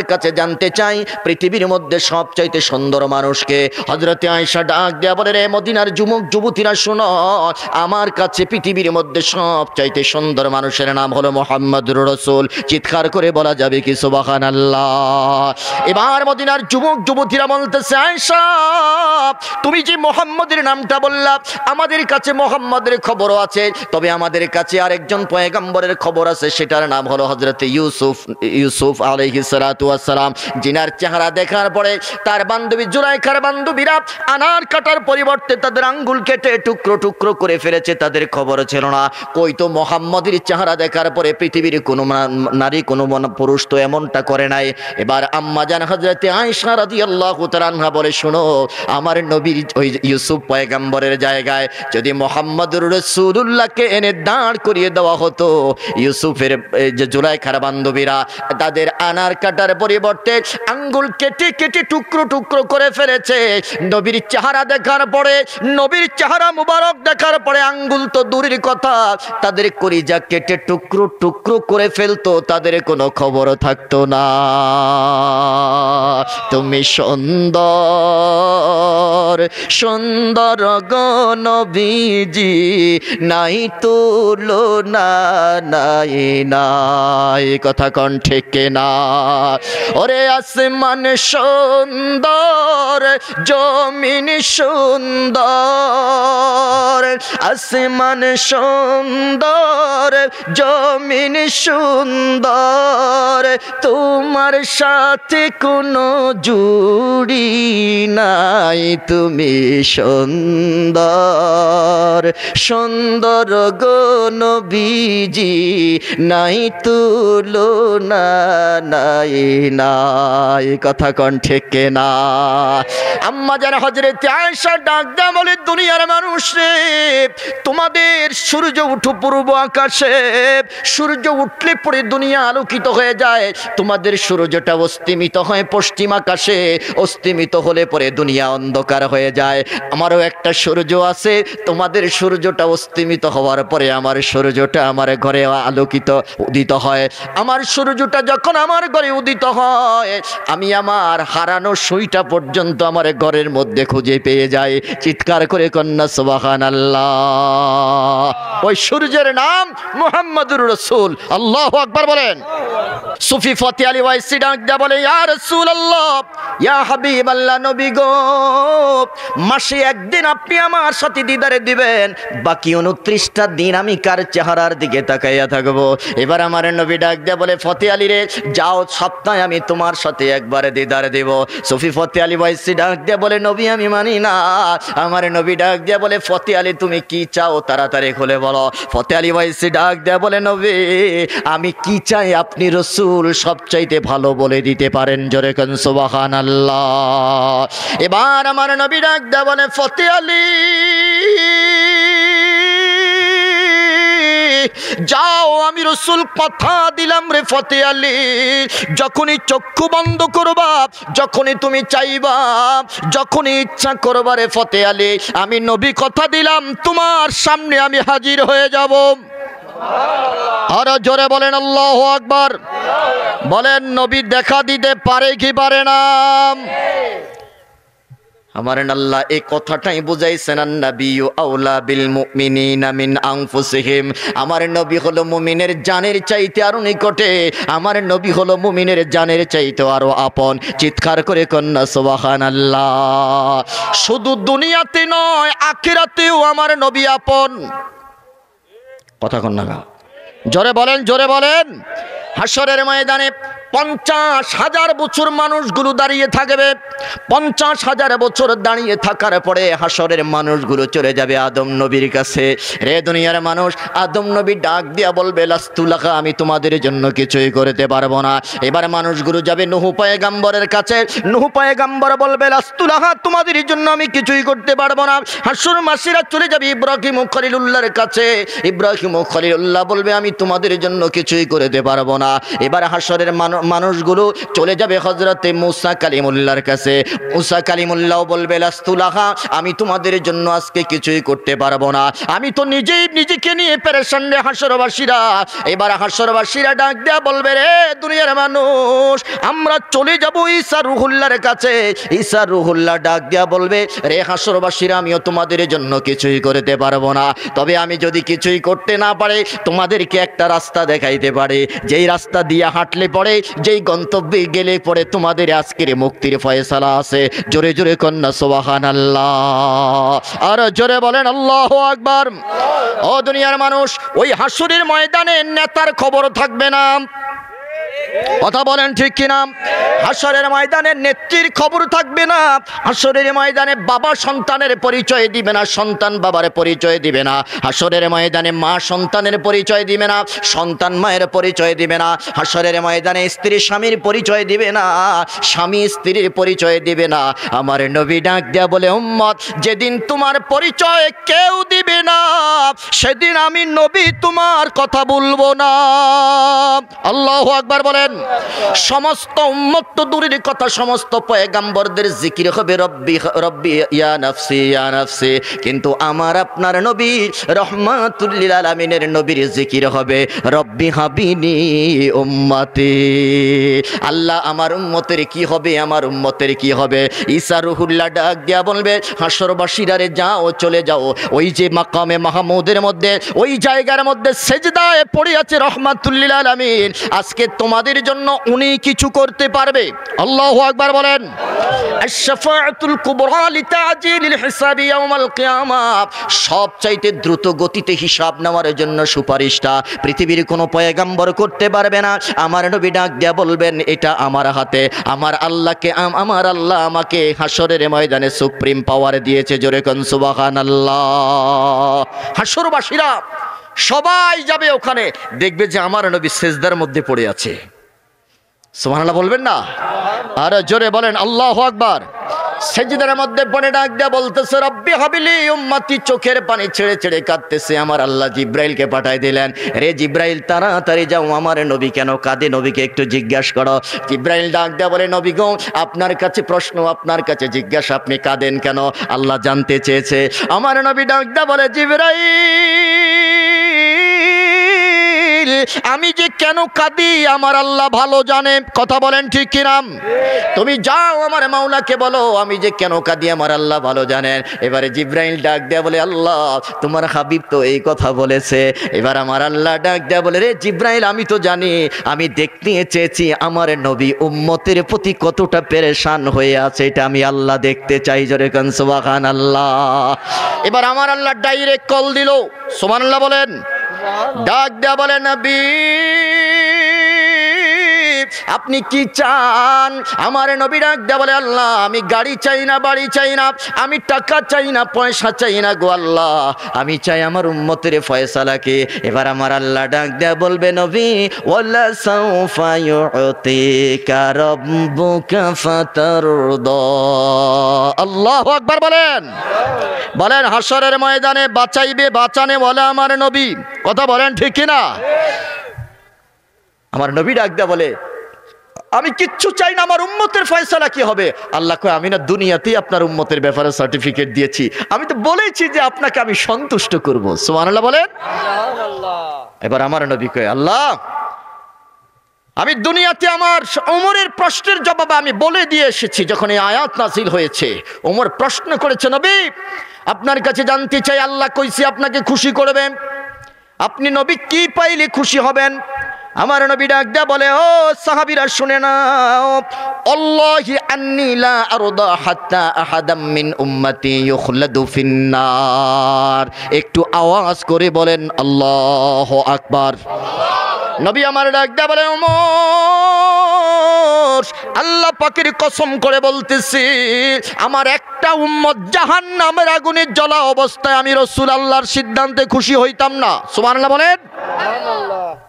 Speaker 1: আপনার কাছে জানতে চাই পৃথিবীর মধ্যে সবচাইতে সুন্দর মানুষকে হজরতে আয়সা ডাক দেয়া বলে রে মদিনার যুবক যুবতীরা শোনো আমার কাছে পৃথিবীর মধ্যে সবচাইতে সুন্দর মানুষের নাম হলো মোহাম্মদ রসুল চিৎকার করে বলা যাবে কি সুবাহান আল্লাহ এবার মদিনার যুবক যুবতীরা বলতেছে আয়সা তুমি যে মোহাম্মদের নামটা বললা আমাদের কাছে মোহাম্মদের খবরও আছে তবে আমাদের কাছে আরেকজন পয়গম্বরের খবর আছে সেটার নাম হলো হজরত ইউসুফ ইউসুফ আলহিসারাতু ওয়াসালাম জিনার চেহারা দেখার পরে তার বান্ধবী জুলাইখার বান্ধবীরা আনার কাটার পরিবর্তে তাদের আঙ্গুল কেটে টুকরো টুকরো করে ফেলেছে তাদের খবর ছিল না কই তো মোহাম্মদের চেহারা দেখার পরে পৃথিবীর কোনো নারী কোনো পুরুষ তো এমনটা করে নাই এবার আম্মা জান হজরতে আয়সা রাদি আল্লাহ তারান্না বলে শোনো আমার নবীর ওই ইউসুফ পয়গাম্বরের জায়গায় যদি মোহাম্মদুর রসুল্লাহকে এনে দাঁড় করিয়ে দেওয়া হতো ইউসুফের যে জুলাইখার বান্ধবীরা তাদের আনার কাটার পরিবর্তে আঙ্গুল কেটে কেটে টুকরো টুকরো করে ফেলেছে নবীর চেহারা দেখার পরে নবীর চেহারা মুবারক দেখার পরে আঙ্গুল তো দূরের কথা তাদের করি যা কেটে টুকরো টুকরো করে ফেলতো তাদের কোনো খবর থাকতো না তুমি সুন্দর সুন্দর গণবীজি নাই লো না নাই এই কথা কণ্ঠে ঠিক না ওরে আসমান সুন্দর জমিন সুন্দর আসমান সুন্দর জমিন সুন্দর তোমার সাথে কোনো জুড়ি নাই তুমি সুন্দর সুন্দর গো নবীজি নাই তুলো না নাই না এই কথা কন ঠেকে না আম্মা যারা হজরতে আয়সা ডাক দেয়া দুনিয়ার মানুষ রে তোমাদের সূর্য উঠু পূর্ব আকাশে সূর্য উঠলে পরে দুনিয়া আলোকিত হয়ে যায় তোমাদের সূর্যটা অস্তিমিত হয় পশ্চিম আকাশে অস্তিমিত হলে পরে দুনিয়া অন্ধকার হয়ে যায় আমারও একটা সূর্য আছে তোমাদের সূর্যটা অস্তিমিত হওয়ার পরে আমার সূর্যটা আমার ঘরে আলোকিত উদিত হয় আমার সূর্যটা যখন আমার ঘরে উদিত হয় আমি আমার হারানো সইটা পর্যন্ত আমার ঘরের মধ্যে খুঁজে পেয়ে যায় চিৎকার করে কন্যা সোবাহান ওই সূর্যের নাম মোহাম্মদুর রসুল আল্লাহ আকবার বলেন সুফি ফতে আলী ওয়াইসি ডাকদা বলে ইয়া রসুল আল্লাহ ইয়া হাবিব আল্লাহ নবী গো মাসে একদিন আপনি আমার সাথে দিদারে দিবেন বাকি উনত্রিশটা দিন আমি কার চেহারার দিকে তাকাইয়া থাকবো এবার আমার নবী ডাক দেয়া বলে ফতে আলী রে যাও সপ্তাহ তাই আমি তোমার সাথে একবারে দিদার দেব সফি ফতে আলী বাইসি ডাক দিয়ে বলে নবী আমি মানি না আমার নবী ডাক দিয়ে বলে ফতে আলী তুমি কি চাও তাড়াতাড়ি খুলে বলো ফতে আলী বাইসি ডাক দিয়ে বলে নবী আমি কি চাই আপনি রসুল সবচাইতে ভালো বলে দিতে পারেন জোরে কন আল্লাহ এবার আমার নবী ডাক দেয়া বলে ফতে আলী যাও আমি রসুল কথা দিলাম রে ফতে আলী যখনই চক্ষু বন্ধ করবা যখনই তুমি চাইবা যখনই ইচ্ছা করবা রে ফতে আলী আমি নবী কথা দিলাম তোমার সামনে আমি হাজির হয়ে যাব আরো জোরে বলেন আল্লাহ আকবার বলেন নবী দেখা দিতে পারে কি পারে না আমার আল্লাহ এই কথাটাই বুঝাইছেন আন্নাবিউ আউলা বিল মুমিনিনা মিন আনফুসিহিম আমার নবী হলো মুমিনের জানের চাইতে আরো নিকটে আমার নবী হলো মুমিনের জানের চাইতে আরো আপন চিৎকার করে কন্যা আল্লাহ শুধু দুনিয়াতে নয় আখিরাতেও আমার নবী আপন কথা কন্যা জোরে বলেন জোরে বলেন হাসরের ময়দানে পঞ্চাশ হাজার বছর মানুষগুলো দাঁড়িয়ে থাকবে পঞ্চাশ হাজার বছর দাঁড়িয়ে থাকার পরে হাসরের মানুষগুলো চলে যাবে আদম নবীর কাছে রে দুনিয়ার মানুষ আদম নবী ডাক দিয়া বলবে লাস্তুলাখা আমি তোমাদের জন্য কিছুই করতে পারবো না এবার মানুষগুলো যাবে নুহু গাম্বরের কাছে নুহু গাম্বর বলবে লাস্তুলাহা তোমাদের জন্য আমি কিছুই করতে পারবো না হাসর মাসিরা চলে যাবে ইব্রাহিম খলিলুল্লাহর কাছে ইব্রাহিম খলিলুল্লাহ বলবে আমি তোমাদের জন্য কিছুই করতে পারবো না এবার হাসরের মানুষ মানুষগুলো চলে যাবে হজরতে মুসা কালিমুল্লার কাছে মুসা কালিমুল্লাহ বলবে লাস্তুলাহা আমি তোমাদের জন্য আজকে কিছুই করতে পারবো না আমি তো নিজেই নিজেকে নিয়ে পেরেশান রে হাসরবাসীরা এবার হাসরবাসীরা ডাক দেয়া বলবে রে দুনিয়ার মানুষ আমরা চলে যাব ঈসা রুহুল্লার কাছে ঈসা রুহুল্লাহ ডাক দেয়া বলবে রে হাসরবাসীরা আমিও তোমাদের জন্য কিছুই করতে পারবো না তবে আমি যদি কিছুই করতে না পারে তোমাদেরকে একটা রাস্তা দেখাইতে পারে যেই রাস্তা দিয়ে হাঁটলে পড়ে যেই গন্তব্যে গেলে পরে তোমাদের আজকের মুক্তির ফয়সালা আছে জোরে জোরে কন্যা সোবাহান আল্লাহ আর জোরে বলেন আল্লাহ আকবার ও দুনিয়ার মানুষ ওই হাসুরির ময়দানে নেতার খবর থাকবে না কথা বলেন ঠিক কিনা আসরের ময়দানে নেত্রীর খবর থাকবে না আসরের ময়দানে বাবা সন্তানের পরিচয় দিবে না সন্তান বাবার পরিচয় দিবে না আসরের ময়দানে মা সন্তানের পরিচয় দিবে না সন্তান মায়ের পরিচয় দিবে না আসরের ময়দানে স্ত্রী স্বামীর পরিচয় দিবে না স্বামী স্ত্রীর পরিচয় দিবে না আমার নবী ডাক দেয়া বলে উম্মত যেদিন তোমার পরিচয় কেউ দিবে না সেদিন আমি নবী তোমার কথা বলবো না আল্লাহ আকবার আকবার বলেন সমস্ত উম্মত দূরের কথা সমস্ত পয়গাম্বরদের জিকির হবে রব্বি রব্বি ইয়া নাফসি ইয়া নাফসি কিন্তু আমার আপনার নবী রহমাতুল্লিল আলামিনের নবীর জিকির হবে রব্বি হাবিনি উম্মতি আল্লাহ আমার উম্মতের কি হবে আমার উম্মতের কি হবে ঈসা রুহুল্লাহ ডাক দিয়া বলবে হাসরবাসীরারে যাও চলে যাও ওই যে মাকামে মাহমুদের মধ্যে ওই জায়গার মধ্যে সেজদায় পড়ে আছে রহমাতুল্লিল আলামিন আজকে তোমার তোমাদের জন্য উনি কিছু করতে পারবে আল্লাহ আকবার বলেন সবচাইতে দ্রুত গতিতে হিসাব নেওয়ার জন্য সুপারিশটা পৃথিবীর কোনো পয়গাম্বর করতে পারবে না আমার নবী ডাক দিয়া বলবেন এটা আমার হাতে আমার আল্লাহকে আমার আল্লাহ আমাকে হাসরের ময়দানে সুপ্রিম পাওয়ার দিয়েছে জোরে কনসুবাহান আল্লাহ হাসরবাসীরা সবাই যাবে ওখানে দেখবে যে আমার নবী সেজদার মধ্যে পড়ে আছে সোহানাল্লাহ বলবেন না আর জোরে বলেন আল্লাহ আকবার সেজদার মধ্যে বনে ডাক দেয়া বলতেছে রব্বি হাবিলি উম্মাতি চোখের পানি ছেড়ে ছেড়ে কাঁদতেছে আমার আল্লাহ জিব্রাইলকে পাঠায় দিলেন রে জিব্রাইল তাড়াতাড়ি যাও আমার নবী কেন কাঁদে নবীকে একটু জিজ্ঞাসা করো জিব্রাইল ডাক দেয়া বলে নবী গো আপনার কাছে প্রশ্ন আপনার কাছে জিজ্ঞাসা আপনি কাঁদেন কেন আল্লাহ জানতে চেয়েছে আমার নবী ডাক দেয়া বলে জিব্রাইল জিব্রাইল আমি যে কেন কাঁদি আমার আল্লাহ ভালো জানে কথা বলেন ঠিক কিরাম তুমি যাও আমার মাওলাকে বলো আমি যে কেন কাঁদি আমার আল্লাহ ভালো জানেন এবারে জিব্রাইল ডাক দেয়া বলে আল্লাহ তোমার হাবিব তো এই কথা বলেছে এবার আমার আল্লাহ ডাক দেয়া বলে রে জিব্রাইল আমি তো জানি আমি দেখতে চেয়েছি আমার নবী উম্মতের প্রতি কতটা পেরেশান হয়ে আছে এটা আমি আল্লাহ দেখতে চাই জোরে কান আল্লাহ এবার আমার আল্লাহ ডাইরেক্ট কল দিল সোমান আল্লাহ বলেন ডাক দেয়া বলে নবী আপনি কি চান আমার নবী ডাক দেয়া বলে আল্লাহ আমি গাড়ি চাই না বাড়ি চাই না আমি টাকা চাই না পয়সা চাই না গো আল্লাহ আমি চাই আমার উম্মতের ফয়সালাকে এবার আমার আল্লাহ ডাক দেয়া বলবে নবী ওলা সৌফা ইউতি কারব্বুকা ফাতারদা আল্লাহ আকবার বলেন বলেন হাসরের ময়দানে বাঁচাইবে বাঁচানে বলে আমার নবী কথা বলেন ঠিক কিনা আমার নবী ডাক দেয়া বলে আমি কিচ্ছু চাই না আমার উম্মতের ফয়সলা কি হবে আল্লাহ কয় আমি না দুনিয়াতেই আপনার উম্মতের ব্যাপারে সার্টিফিকেট দিয়েছি আমি তো বলেছি যে আপনাকে আমি সন্তুষ্ট করব আল্লাহ বলেন এবার আমার নবী কয় আল্লাহ আমি দুনিয়াতে আমার ওমরের প্রশ্নের জবাবে আমি বলে দিয়ে এসেছি যখন এই আয়াত নাসিল হয়েছে ওমর প্রশ্ন করেছে নবী আপনার কাছে জানতে চাই আল্লাহ কইছি আপনাকে খুশি করবেন আপনি নবী কি পাইলে খুশি হবেন আমার নবী ডাক দেয়া বলে ও সাহাবিরা শুনে নাও অল্লাহি আন্নি লা আরদা হাত্তা আহাদাম মিন উম্মতি ইউখলাদু একটু আওয়াজ করে বলেন আল্লাহু আকবার নবী আমার ডাক দেয়া বলে ওমর আল্লাহ পাকের কসম করে বলতেছি আমার একটা উম্মত জাহান নামের আগুনে জ্বলা অবস্থায় আমি রসুল আল্লাহর সিদ্ধান্তে খুশি হইতাম না সুবহানাল্লাহ বলেন সুবহানাল্লাহ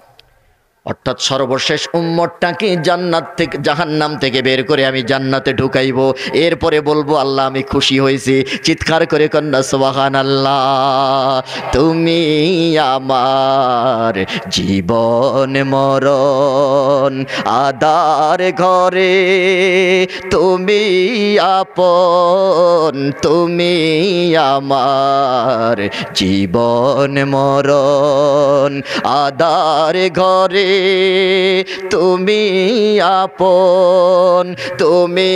Speaker 1: অর্থাৎ সর্বশেষ উম্মরটাকে জান্নাত থেকে জাহান্নাম থেকে বের করে আমি জান্নাতে ঢুকাইব এরপরে বলবো আল্লাহ আমি খুশি হয়েছি চিৎকার করে কন্যা সোহান আল্লাহ তুমি আমার জীবন মরণ আদার ঘরে তুমি আপন তুমি আমার জীবন মরণ আদার ঘরে তুমি আপন তুমি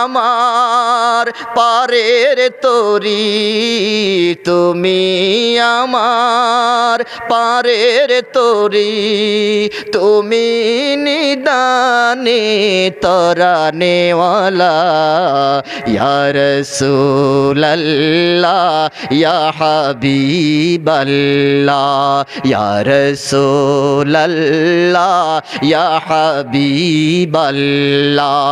Speaker 1: আমার পারের তরি তুমি আমার পারের তরি তুমি নিদানে তরা নেওয়ালা ইয়ারসুল্লা ইয়া হাবিবাল্লা ইয়ারসুল্লা আল্লাহ ইয়া হাবিব আল্লাহ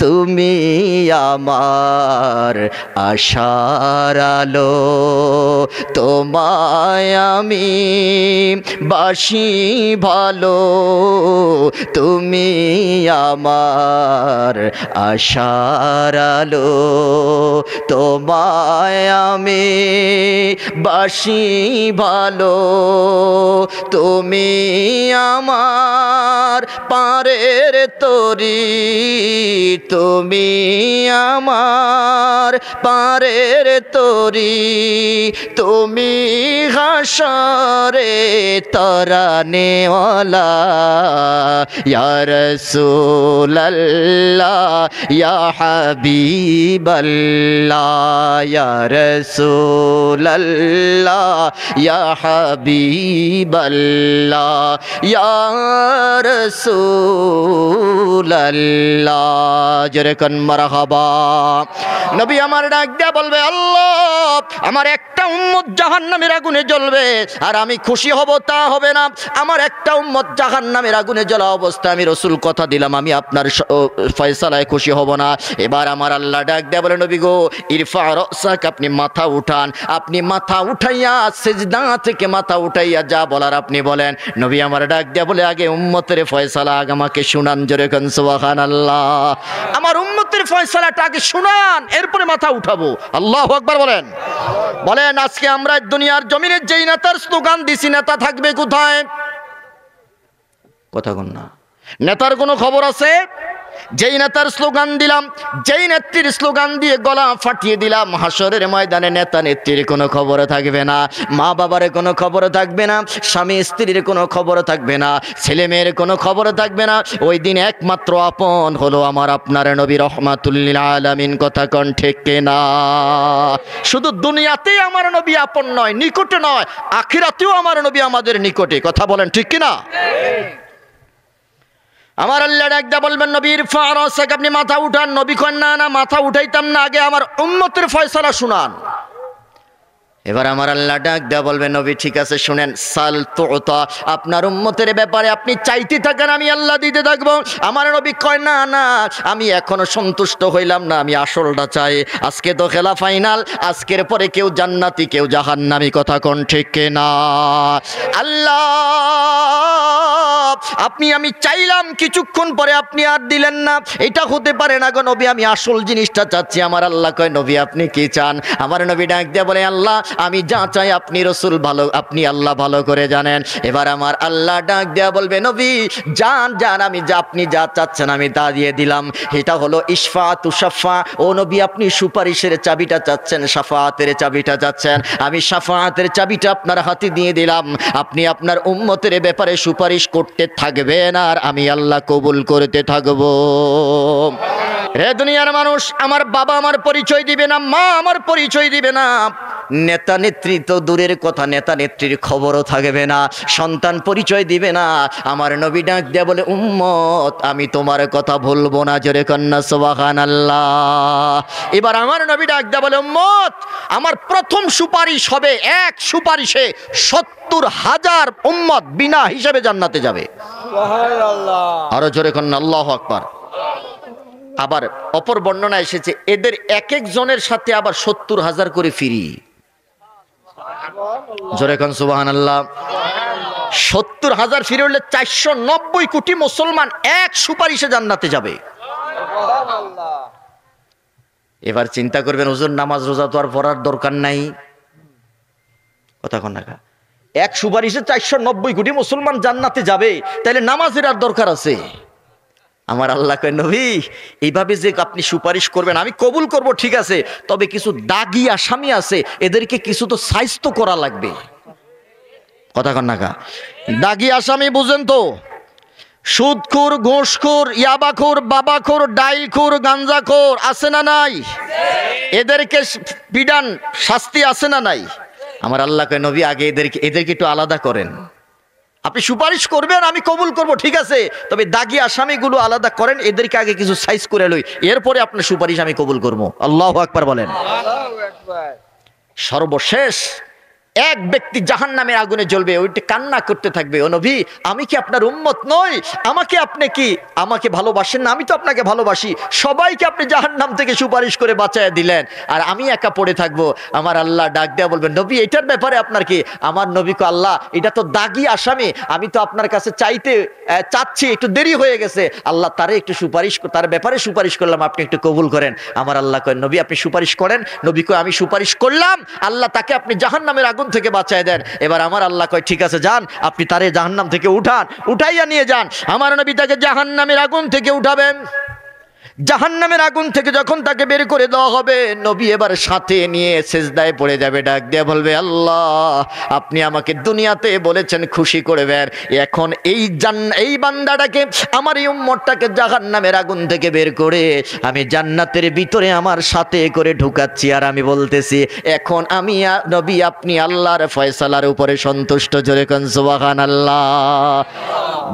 Speaker 1: তুমি আমার আশার আলো তোমায় আমি বাসি ভালো তুমি আমার আশার আলো তোমায় আমি বাসি ভালো তুমি আমার পারের তরি তুমি আমার পারের তরি তুমি হাসরে তরা নেওয়ালা ইয়ারসুল্লাহ ইয়া হাবিবাল্লাহ ইয়ারসুল ইয়া নবী আমার ডাক বলবে আল্লাহ আমার একটা উম্মত আগুনে জ্বলবে আর আমি খুশি হব তা হবে না আমার একটা উম্মত জাহান্নামের আগুনে জ্বলা অবস্থায় আমি রসুল কথা দিলাম আমি আপনার ফয়সালায় খুশি হব না এবার আমার আল্লাহ ডাক দেয়া বলে নবী গো ইরফা আপনি মাথা উঠান আপনি মাথা উঠাইয়া সেজদা থেকে মাথা উঠাইয়া যা বলার আপনি বলেন নবী আমার ডাক দিয়া বলে আগে উম্মতের ফয়সালা আগে আমাকে শুনান জোরে খান আল্লাহ আমার উম্মতের ফয়সালাটা আগে শুনান এরপরে মাথা উঠাবো আল্লাহ আকবার বলেন বলেন আজকে আমরা দুনিয়ার জমিনের যেই নেতার স্লোগান দিছি নেতা থাকবে কোথায় কথা কন না নেতার কোনো খবর আছে যেই নেতার স্লোগান দিলাম যেই নেত্রীর স্লোগান দিয়ে গলা ফাটিয়ে দিলাম হাসরের ময়দানে নেতা নেত্রীর কোনো খবর থাকবে না মা বাবার কোনো খবর থাকবে না স্বামী স্ত্রীর কোনো খবর থাকবে না ছেলে মেয়ের কোনো খবর থাকবে না ওই দিন একমাত্র আপন হলো আমার আপনার নবী রহমাতুল্লিল আলমিন কথা কণ্ঠে কেনা শুধু দুনিয়াতেই আমার নবী আপন নয় নিকটে নয় আখিরাতেও আমার নবী আমাদের নিকটে কথা বলেন ঠিক কিনা আমার আল্লাহ একদা বলবেন নবীর ফারসেক আপনি মাথা উঠান নবী কন্যা না মাথা উঠাইতাম না আগে আমার উন্নতির ফয়সালা শুনান এবার আমার আল্লাহ ডাক দেওয়া বলবেন নবী ঠিক আছে শুনেন সাল তো আপনার উন্মতের ব্যাপারে আপনি চাইতে থাকেন আমি আল্লাহ দিতে থাকবো আমার নবী কয় না না আমি এখনো সন্তুষ্ট হইলাম না আমি আসলটা চাই আজকে তো খেলা ফাইনাল আজকের পরে কেউ জান্নাতি কেউ জাহান্নামি কথা কোন ঠিক না আল্লাহ আপনি আমি চাইলাম কিছুক্ষণ পরে আপনি আর দিলেন না এটা হতে পারে না গো নবী আমি আসল জিনিসটা চাচ্ছি আমার আল্লাহ কয় নবী আপনি কি চান আমার নবী ডাক দিয়ে বলে আল্লাহ আমি যা চাই আপনি রসুল ভালো আপনি আল্লাহ ভালো করে জানেন এবার আমার আল্লাহ ডাক দেয়া বলবে নবী যান যান আমি যা আপনি যা চাচ্ছেন আমি তা দিয়ে দিলাম এটা হলো ইশফা তুসাফা ও নবী আপনি সুপারিশের চাবিটা চাচ্ছেন সাফাতের চাবিটা চাচ্ছেন আমি সাফাতের চাবিটা আপনার হাতে দিয়ে দিলাম আপনি আপনার উম্মতের ব্যাপারে সুপারিশ করতে থাকবেন আর আমি আল্লাহ কবুল করতে থাকবো হে দুনিয়ার মানুষ আমার বাবা আমার পরিচয় দিবে না মা আমার পরিচয় দিবে না নেতা নেত্রী তো দূরের কথা নেতা নেত্রীর খবরও থাকবে না সন্তান পরিচয় দিবে না আমার নবী ডাক দেয়া বলে উম্মত আমি তোমার কথা ভুলবো না জোরে কন্যা সোবাহান আল্লাহ এবার আমার নবী ডাক দেয়া বলে উম্মত আমার প্রথম সুপারিশ হবে এক সুপারিশে সত্তর হাজার উম্মত বিনা হিসেবে জান্নাতে যাবে আরো জোরে কন্যা আল্লাহ আকবার আবার অপর বর্ণনা এসেছে এদের এক একজনের সাথে আবার সত্তর হাজার করে ফিরি জোরেখন সুবাহান আল্লাহ সত্তর হাজার ফিরে হলে চারশো নব্বই কোটি মুসলমান এক সুপারিশে জান্নাতে যাবে এবার চিন্তা করবেন ওজন নামাজ রোজা তো আর পড়ার দরকার নাই কথা কন্যা এক সুপারিশে চারশো নব্বই কোটি মুসলমান জান্নাতে যাবে তাহলে নামাজের আর দরকার আছে আমার আল্লাহ কেন নবী এইভাবে যে আপনি সুপারিশ করবেন আমি কবুল করব ঠিক আছে তবে কিছু দাগি আসামি আছে এদেরকে কিছু তো স্বাস্থ্য করা লাগবে কথা কন্যাকা দাগি আসামি বুঝেন তো সুদখোর ঘোষখোর ইয়াবাখোর বাবাখোর ডাইলখোর গাঞ্জাখোর আছে না নাই এদেরকে বিধান শাস্তি আছে না নাই আমার আল্লাহকে নবী আগে এদেরকে এদেরকে একটু আলাদা করেন আপনি সুপারিশ করবেন আমি কবুল করব ঠিক আছে তবে দাগি আসামিগুলো আলাদা করেন এদেরকে আগে কিছু সাইজ করে লই এরপরে আপনার সুপারিশ আমি কবুল করবো আল্লাহ আকবার বলেন সর্বশেষ এক ব্যক্তি জাহান নামের আগুনে জ্বলবে ওইটি কান্না করতে থাকবে ও নবী আমি কি আপনার উম্মত নই আমাকে আপনি কি আমাকে ভালোবাসেন না আমি তো আপনাকে ভালোবাসি সবাইকে আপনি জাহান নাম থেকে সুপারিশ করে বাঁচায় দিলেন আর আমি একা পড়ে থাকবো আমার আল্লাহ ডাক দেয়া বলবেন নবী এটার ব্যাপারে আপনার কি আমার নবীকে আল্লাহ এটা তো দাগি আসামি আমি তো আপনার কাছে চাইতে চাচ্ছি একটু দেরি হয়ে গেছে আল্লাহ তারে একটু সুপারিশ তার ব্যাপারে সুপারিশ করলাম আপনি একটু কবুল করেন আমার আল্লাহ কেন নবী আপনি সুপারিশ করেন নবী আমি সুপারিশ করলাম আল্লাহ তাকে আপনি জাহান নামের আগুন জাহান্নাম থেকে বাঁচায় দেন এবার আমার আল্লাহ কয় ঠিক আছে যান আপনি তারে জাহান্নাম থেকে উঠান উঠাইয়া নিয়ে যান আমার নবী তাকে জাহান্নামের আগুন থেকে উঠাবেন জাহান্নামের আগুন থেকে যখন তাকে বের করে দেওয়া হবে নবী এবার সাথে নিয়ে শেষদায় পড়ে যাবে ডাক দিয়ে বলবে আল্লাহ আপনি আমাকে দুনিয়াতে বলেছেন খুশি বের এখন এই জান এই বান্দাটাকে আমার এই উম্মরটাকে জাহান্নামের আগুন থেকে বের করে আমি জান্নাতের ভিতরে আমার সাথে করে ঢুকাচ্ছি আর আমি বলতেছি এখন আমি নবী আপনি আল্লাহর ফয়সালার উপরে সন্তুষ্ট জোরে কন সুবাহান আল্লাহ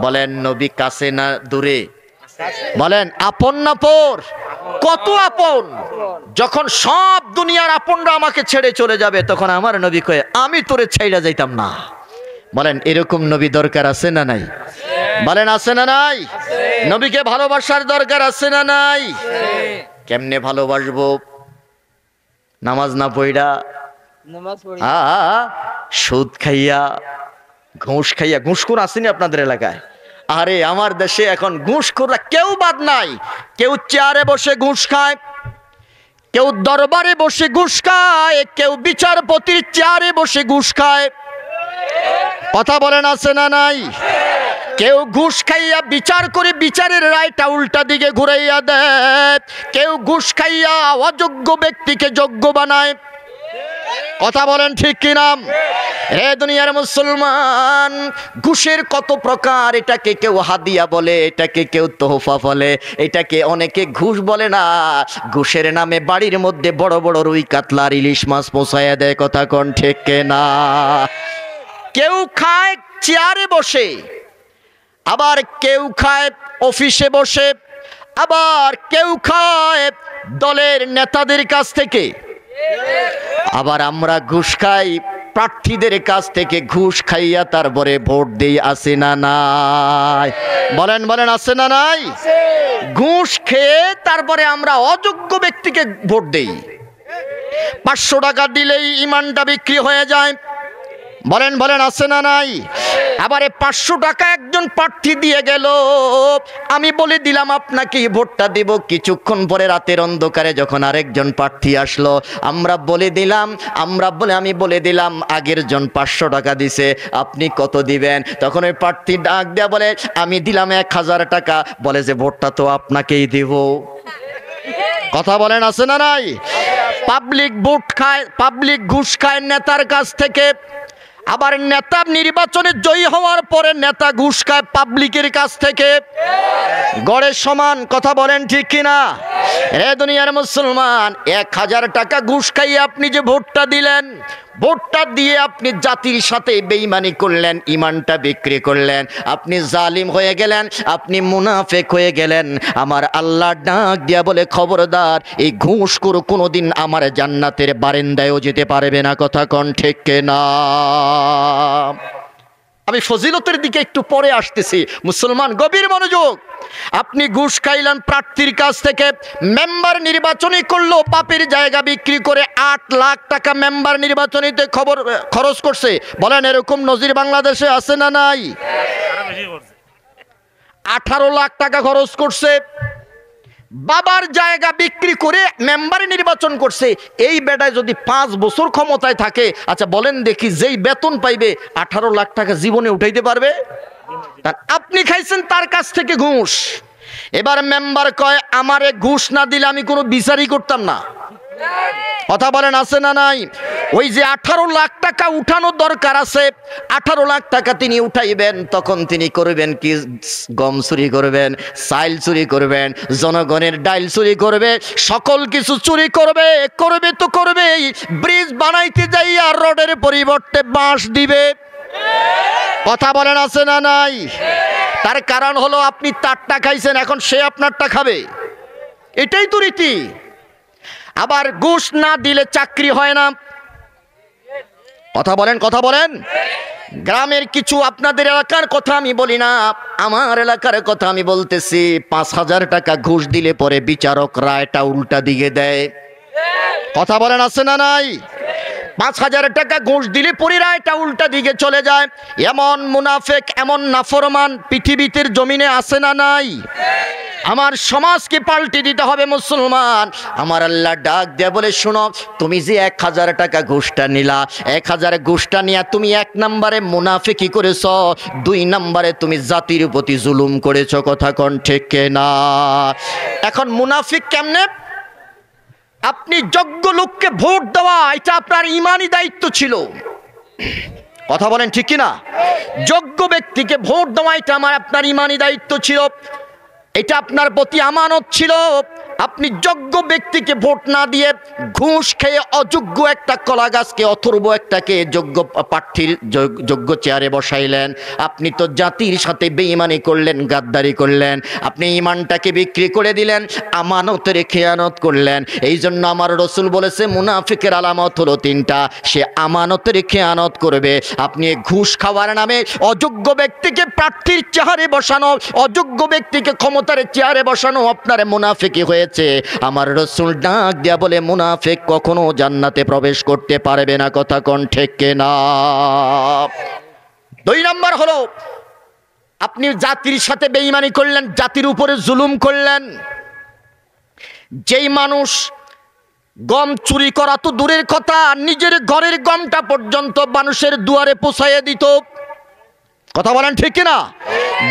Speaker 1: বলেন নবী কাছে না দূরে বলেন আপন না পর কত আপন যখন সব দুনিয়ার আপনরা আমাকে ছেড়ে চলে যাবে তখন আমার নবী কয়ে আমি তোরে ছাইড়া যাইতাম না বলেন এরকম নবী দরকার আছে না নাই বলেন আছে না নাই নবীকে ভালোবাসার দরকার আছে না নাই কেমনে ভালোবাসবো নামাজ না পড়া সুদ খাইয়া ঘুষ খাইয়া ঘুষখুর আসেনি আপনাদের এলাকায় আরে আমার দেশে এখন করা কেউ বাদ নাই কেউ চেয়ারে বসে ঘুষ খায় কেউ দরবারে বসে ঘুষ খায় কেউ বিচারপতির চেয়ারে বসে ঘুষ খায় কথা বলেন আছে না নাই কেউ ঘুষ খাইয়া বিচার করে বিচারের রায়টা উল্টা দিকে ঘুরাইয়া দেয় কেউ ঘুষ খাইয়া অযোগ্য ব্যক্তিকে যোগ্য বানায় কথা বলেন ঠিক কি নাম রে দুনিয়ার মুসলমান ঘুষের কত প্রকার এটাকে কেউ হাদিয়া বলে এটাকে কেউ তোহফা বলে এটাকে অনেকে ঘুষ বলে না ঘুষের নামে বাড়ির মধ্যে বড় বড় রুই কাতলার ইলিশ মাছ পোষাইয়া দেয় কথা কোন ঠিক না কেউ খায় চেয়ারে বসে আবার কেউ খায় অফিসে বসে আবার কেউ খায় দলের নেতাদের কাছ থেকে আবার আমরা ঘুষ খাই প্রার্থীদের কাছ থেকে ঘুষ খাইয়া তারপরে ভোট দেই আসে না নাই বলেন বলেন আসে না নাই ঘুষ খেয়ে তারপরে আমরা অযোগ্য ব্যক্তিকে ভোট দেই পাঁচশো টাকা দিলেই ইমানটা বিক্রি হয়ে যায় বলেন বলেন আছে না নাই আবার পাঁচশো টাকা একজন প্রার্থী দিয়ে গেল আমি বলে দিলাম আপনাকে ভোটটা দেব কিছুক্ষণ পরে রাতের অন্ধকারে যখন আরেকজন প্রার্থী আসলো আমরা বলে দিলাম আমরা বলে আমি বলে দিলাম আগের জন পাঁচশো টাকা দিছে আপনি কত দিবেন তখন ওই প্রার্থী ডাক দেয়া বলে আমি দিলাম এক হাজার টাকা বলে যে ভোটটা তো আপনাকেই দেব কথা বলেন আছে না নাই পাবলিক ভোট খায় পাবলিক ঘুষ খায় নেতার কাছ থেকে আবার নেতা নির্বাচনে জয়ী হওয়ার পরে নেতা ঘুষ খায় পাবলিকের কাছ থেকে গড়ের সমান কথা বলেন ঠিক কিনা রে দুনিয়ার মুসলমান এক হাজার টাকা ঘুষ খাইয়ে আপনি যে ভোটটা দিলেন ভোটটা দিয়ে আপনি জাতির সাথে বেইমানি করলেন ইমানটা বিক্রি করলেন আপনি জালিম হয়ে গেলেন আপনি মুনাফেক হয়ে গেলেন আমার আল্লাহ ডাক দিয়া বলে খবরদার এই ঘুষ কোনো কোনোদিন আমার জান্নাতের বারেন্দায়ও যেতে পারবে না কথা কণ্ঠে ঠিক না আমি ফজিলতের দিকে একটু পরে আসতেছি মুসলমান গভীর মনোযোগ আপনি ঘুষ খাইলেন প্রার্থীর কাছ থেকে মেম্বার নির্বাচনী করলো পাপের জায়গা বিক্রি করে আট লাখ টাকা মেম্বার নির্বাচনীতে খবর খরচ করছে বলেন এরকম নজির বাংলাদেশে আছে না নাই আঠারো লাখ টাকা খরচ করছে বাবার জায়গা বিক্রি করে মেম্বারে নির্বাচন করছে এই বেটায় যদি পাঁচ বছর ক্ষমতায় থাকে আচ্ছা বলেন দেখি যেই বেতন পাইবে আঠারো লাখ টাকা জীবনে উঠাইতে পারবে আপনি খাইছেন তার কাছ থেকে ঘুষ এবার মেম্বার কয় আমারে ঘুষ না দিলে আমি কোনো বিচারই করতাম না কথা বলেন আছে না নাই ওই যে আঠারো লাখ টাকা উঠানোর দরকার আছে আঠারো লাখ টাকা তিনি উঠাইবেন তখন তিনি করবেন কি গম চুরি করবেন সাইল চুরি করবেন জনগণের ডাইল চুরি করবে সকল কিছু চুরি করবে করবে তো করবেই ব্রিজ বানাইতে যাই আর রোডের পরিবর্তে বাঁশ দিবে কথা বলেন আছে না নাই তার কারণ হলো আপনি তারটা খাইছেন এখন সে আপনারটা খাবে এটাই তো রীতি আবার ঘুষ না দিলে চাকরি হয় না কথা বলেন কথা বলেন গ্রামের কিছু আপনাদের এলাকার কথা আমি বলি না আমার এলাকার কথা আমি বলতেছি পাঁচ হাজার টাকা ঘুষ দিলে পরে বিচারক রায়টা উল্টা দিকে দেয় কথা বলেন আছে না নাই পাঁচ হাজার টাকা ঘুষ দিলে রায়টা উল্টা দিকে চলে যায় এমন মুনাফেক এমন নাফরমান পৃথিবীতে জমিনে আসে না নাই আমার সমাজকে পাল্টে দিতে হবে মুসলমান আমার আল্লাহ ডাক দেয়া বলে শোনো তুমি যে এক হাজার টাকা ঘুষটা নিলা এক হাজার ঘুষটা নিয়ে তুমি এক নম্বরে মুনাফিকি করেছ দুই নম্বরে তুমি জাতির প্রতি জুলুম করেছ কথা কন ঠিক না এখন মুনাফিক কেমনে আপনি যোগ্য লোককে ভোট দেওয়া এটা আপনার ইমানই দায়িত্ব ছিল কথা বলেন ঠিক কিনা যোগ্য ব্যক্তিকে ভোট দেওয়া এটা আমার আপনার ইমানই দায়িত্ব ছিল এটা আপনার প্রতি আমানত ছিল আপনি যোগ্য ব্যক্তিকে ভোট না দিয়ে ঘুষ খেয়ে অযোগ্য একটা কলা গাছকে অথর্ব একটাকে যোগ্য প্রার্থীর যোগ্য চেয়ারে বসাইলেন আপনি তো জাতির সাথে বেইমানি করলেন গাদ্দারি করলেন আপনি ইমানটাকে বিক্রি করে দিলেন আমানতের খেয়ানত করলেন এই জন্য আমার রসুল বলেছে মুনাফিকের আলামত হলো তিনটা সে আমানতের খেয়ানত করবে আপনি ঘুষ খাওয়ার নামে অযোগ্য ব্যক্তিকে প্রার্থীর চেহারে বসানো অযোগ্য ব্যক্তিকে ক্ষমতার চেয়ারে বসানো আপনার মুনাফিকি হয়েছে এসেছে আমার রসুল ডাক দেয়া বলে মুনাফেক কখনো জান্নাতে প্রবেশ করতে পারবে না কথা কন ঠেকে না দুই নম্বর হলো আপনি জাতির সাথে বেইমানি করলেন জাতির উপরে জুলুম করলেন যেই মানুষ গম চুরি করা তো দূরের কথা নিজের ঘরের গমটা পর্যন্ত মানুষের দুয়ারে পোষাইয়ে দিত কথা বলেন ঠিক কিনা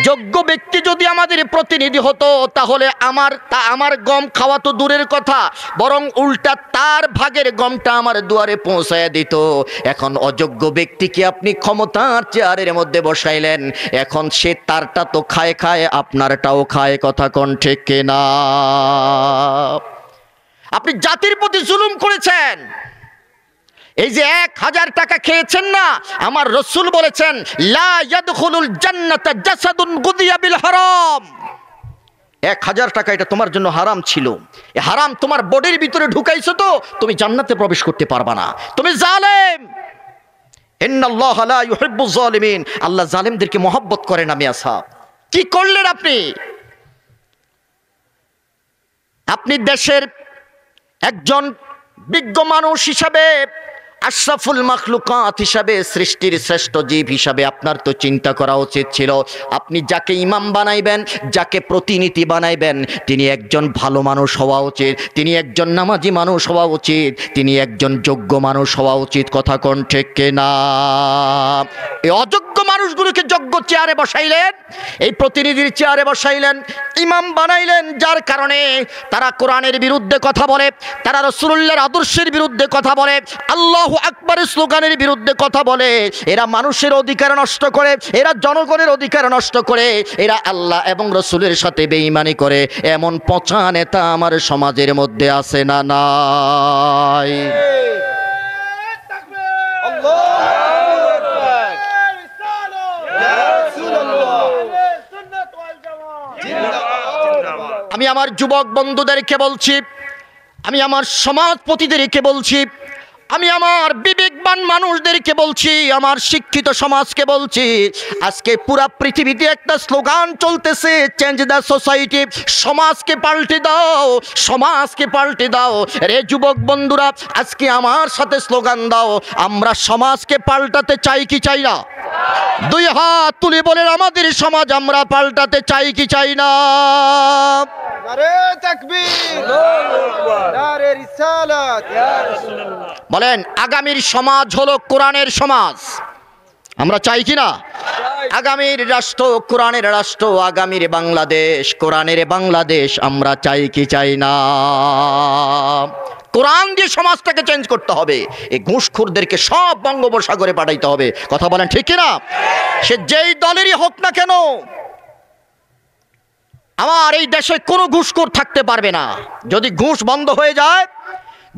Speaker 1: যোগ্য ব্যক্তি যদি আমাদের প্রতিনিধি হতো তাহলে আমার তা আমার গম খাওয়া তো দূরের কথা বরং উল্টা তার ভাগের গমটা আমার দুয়ারে পৌঁছায় দিত এখন অযোগ্য ব্যক্তিকে আপনি ক্ষমতার চেয়ারের মধ্যে বসাইলেন এখন সে তারটা তো খায় খায় আপনারটাও খায় কথা কন ঠিক কিনা আপনি জাতির প্রতি জুলুম করেছেন এই যে এক হাজার টাকা খেয়েছেন না আমার রসুল বলেছেন এক হাজার টাকা এটা তোমার জন্য হারাম ছিল হারাম তোমার বডির ভিতরে ঢুকাইছো তো তুমি জান্নাতে প্রবেশ করতে পারবা না তুমি জালেম আল্লাহ জালেমদেরকে মহব্বত করেন আমি আসা কি করলেন আপনি আপনি দেশের একজন বিজ্ঞ মানুষ হিসাবে আশরাফুল মাখলুকাত হিসাবে সৃষ্টির শ্রেষ্ঠ জীব হিসাবে আপনার তো চিন্তা করা উচিত ছিল আপনি যাকে ইমাম বানাইবেন যাকে প্রতিনিধি বানাইবেন তিনি একজন ভালো মানুষ হওয়া উচিত তিনি একজন নামাজি মানুষ হওয়া উচিত তিনি একজন যোগ্য মানুষ হওয়া উচিত কথা কোন ঠিক না এই অযোগ্য মানুষগুলোকে যোগ্য চেয়ারে বসাইলেন এই প্রতিনিধির চেয়ারে বসাইলেন ইমাম বানাইলেন যার কারণে তারা কোরআনের বিরুদ্ধে কথা বলে তারা রসুল্লের আদর্শের বিরুদ্ধে কথা বলে আল্লাহ আল্লাহু আকবার স্লোগানের বিরুদ্ধে কথা বলে এরা মানুষের অধিকার নষ্ট করে এরা জনগণের অধিকার নষ্ট করে এরা আল্লাহ এবং রসুলের সাথে বেইমানি করে এমন পচা নেতা আমার সমাজের মধ্যে আছে না নাই আমি আমার যুবক বন্ধুদেরকে বলছি আমি আমার সমাজপতিদেরকে বলছি আমি আমার বিবেক বিবেকবান মানুষদেরকে বলছি আমার শিক্ষিত সমাজকে বলছি আজকে পুরা পৃথিবীতে একটা স্লোগান চলতেছে চেঞ্জ দ্য সোসাইটি সমাজকে পাল্টে দাও সমাজকে পাল্টে দাও রে যুবক বন্ধুরা আজকে আমার সাথে স্লোগান দাও আমরা সমাজকে পাল্টাতে চাই কি চাই না দুই হাত তুলে বলেন আমাদের সমাজ আমরা পাল্টাতে চাই কি চাই না বলেন আগামীর সমাজ সমাজ হলো কোরআনের সমাজ আমরা চাই কি না আগামীর রাষ্ট্র কোরআনের রাষ্ট্র আগামীর বাংলাদেশ কোরআনের বাংলাদেশ আমরা চাই কি চাই না কোরআন দিয়ে সমাজটাকে চেঞ্জ করতে হবে এই ঘুষখোরদেরকে সব বঙ্গোপসাগরে পাঠাইতে হবে কথা বলেন ঠিক কিনা সে যেই দলেরই হোক না কেন আমার এই দেশে কোনো ঘুষখোর থাকতে পারবে না যদি ঘুষ বন্ধ হয়ে যায়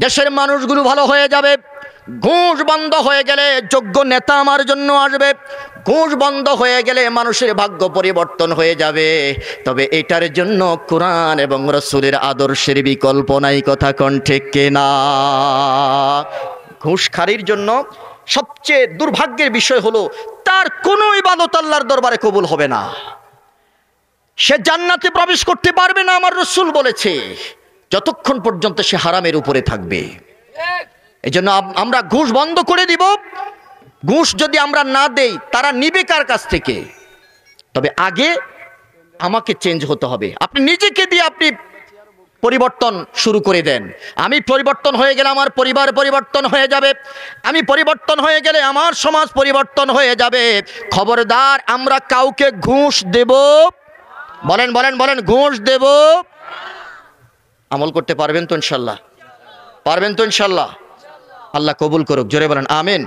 Speaker 1: দেশের মানুষগুলো ভালো হয়ে যাবে ঘুষ বন্ধ হয়ে গেলে যোগ্য নেতা আমার জন্য আসবে ঘুষ বন্ধ হয়ে গেলে মানুষের ভাগ্য পরিবর্তন হয়ে যাবে তবে এটার জন্য কোরআন এবং রসুলের আদর্শের বিকল্প নাই কথা কণ্ঠে কেনা ঘুষখারির জন্য সবচেয়ে দুর্ভাগ্যের বিষয় হলো তার কোনো ইবাদত আল্লাহর দরবারে কবুল হবে না সে জান্নাতে প্রবেশ করতে পারবে না আমার রসুল বলেছে যতক্ষণ পর্যন্ত সে হারামের উপরে থাকবে এই জন্য আমরা ঘুষ বন্ধ করে দিব ঘুষ যদি আমরা না দেই তারা নিবে কার কাছ থেকে তবে আগে আমাকে চেঞ্জ হতে হবে আপনি নিজেকে দিয়ে আপনি পরিবর্তন শুরু করে দেন আমি পরিবর্তন হয়ে গেলে আমার পরিবার পরিবর্তন হয়ে যাবে আমি পরিবর্তন হয়ে গেলে আমার সমাজ পরিবর্তন হয়ে যাবে খবরদার আমরা কাউকে ঘুষ দেব বলেন বলেন বলেন ঘুষ দেব আমল করতে পারবেন তো ইনশাল্লাহ পারবেন তো ইনশাল্লাহ আল্লাহ কবুল করুক জোরে বলেন আমেন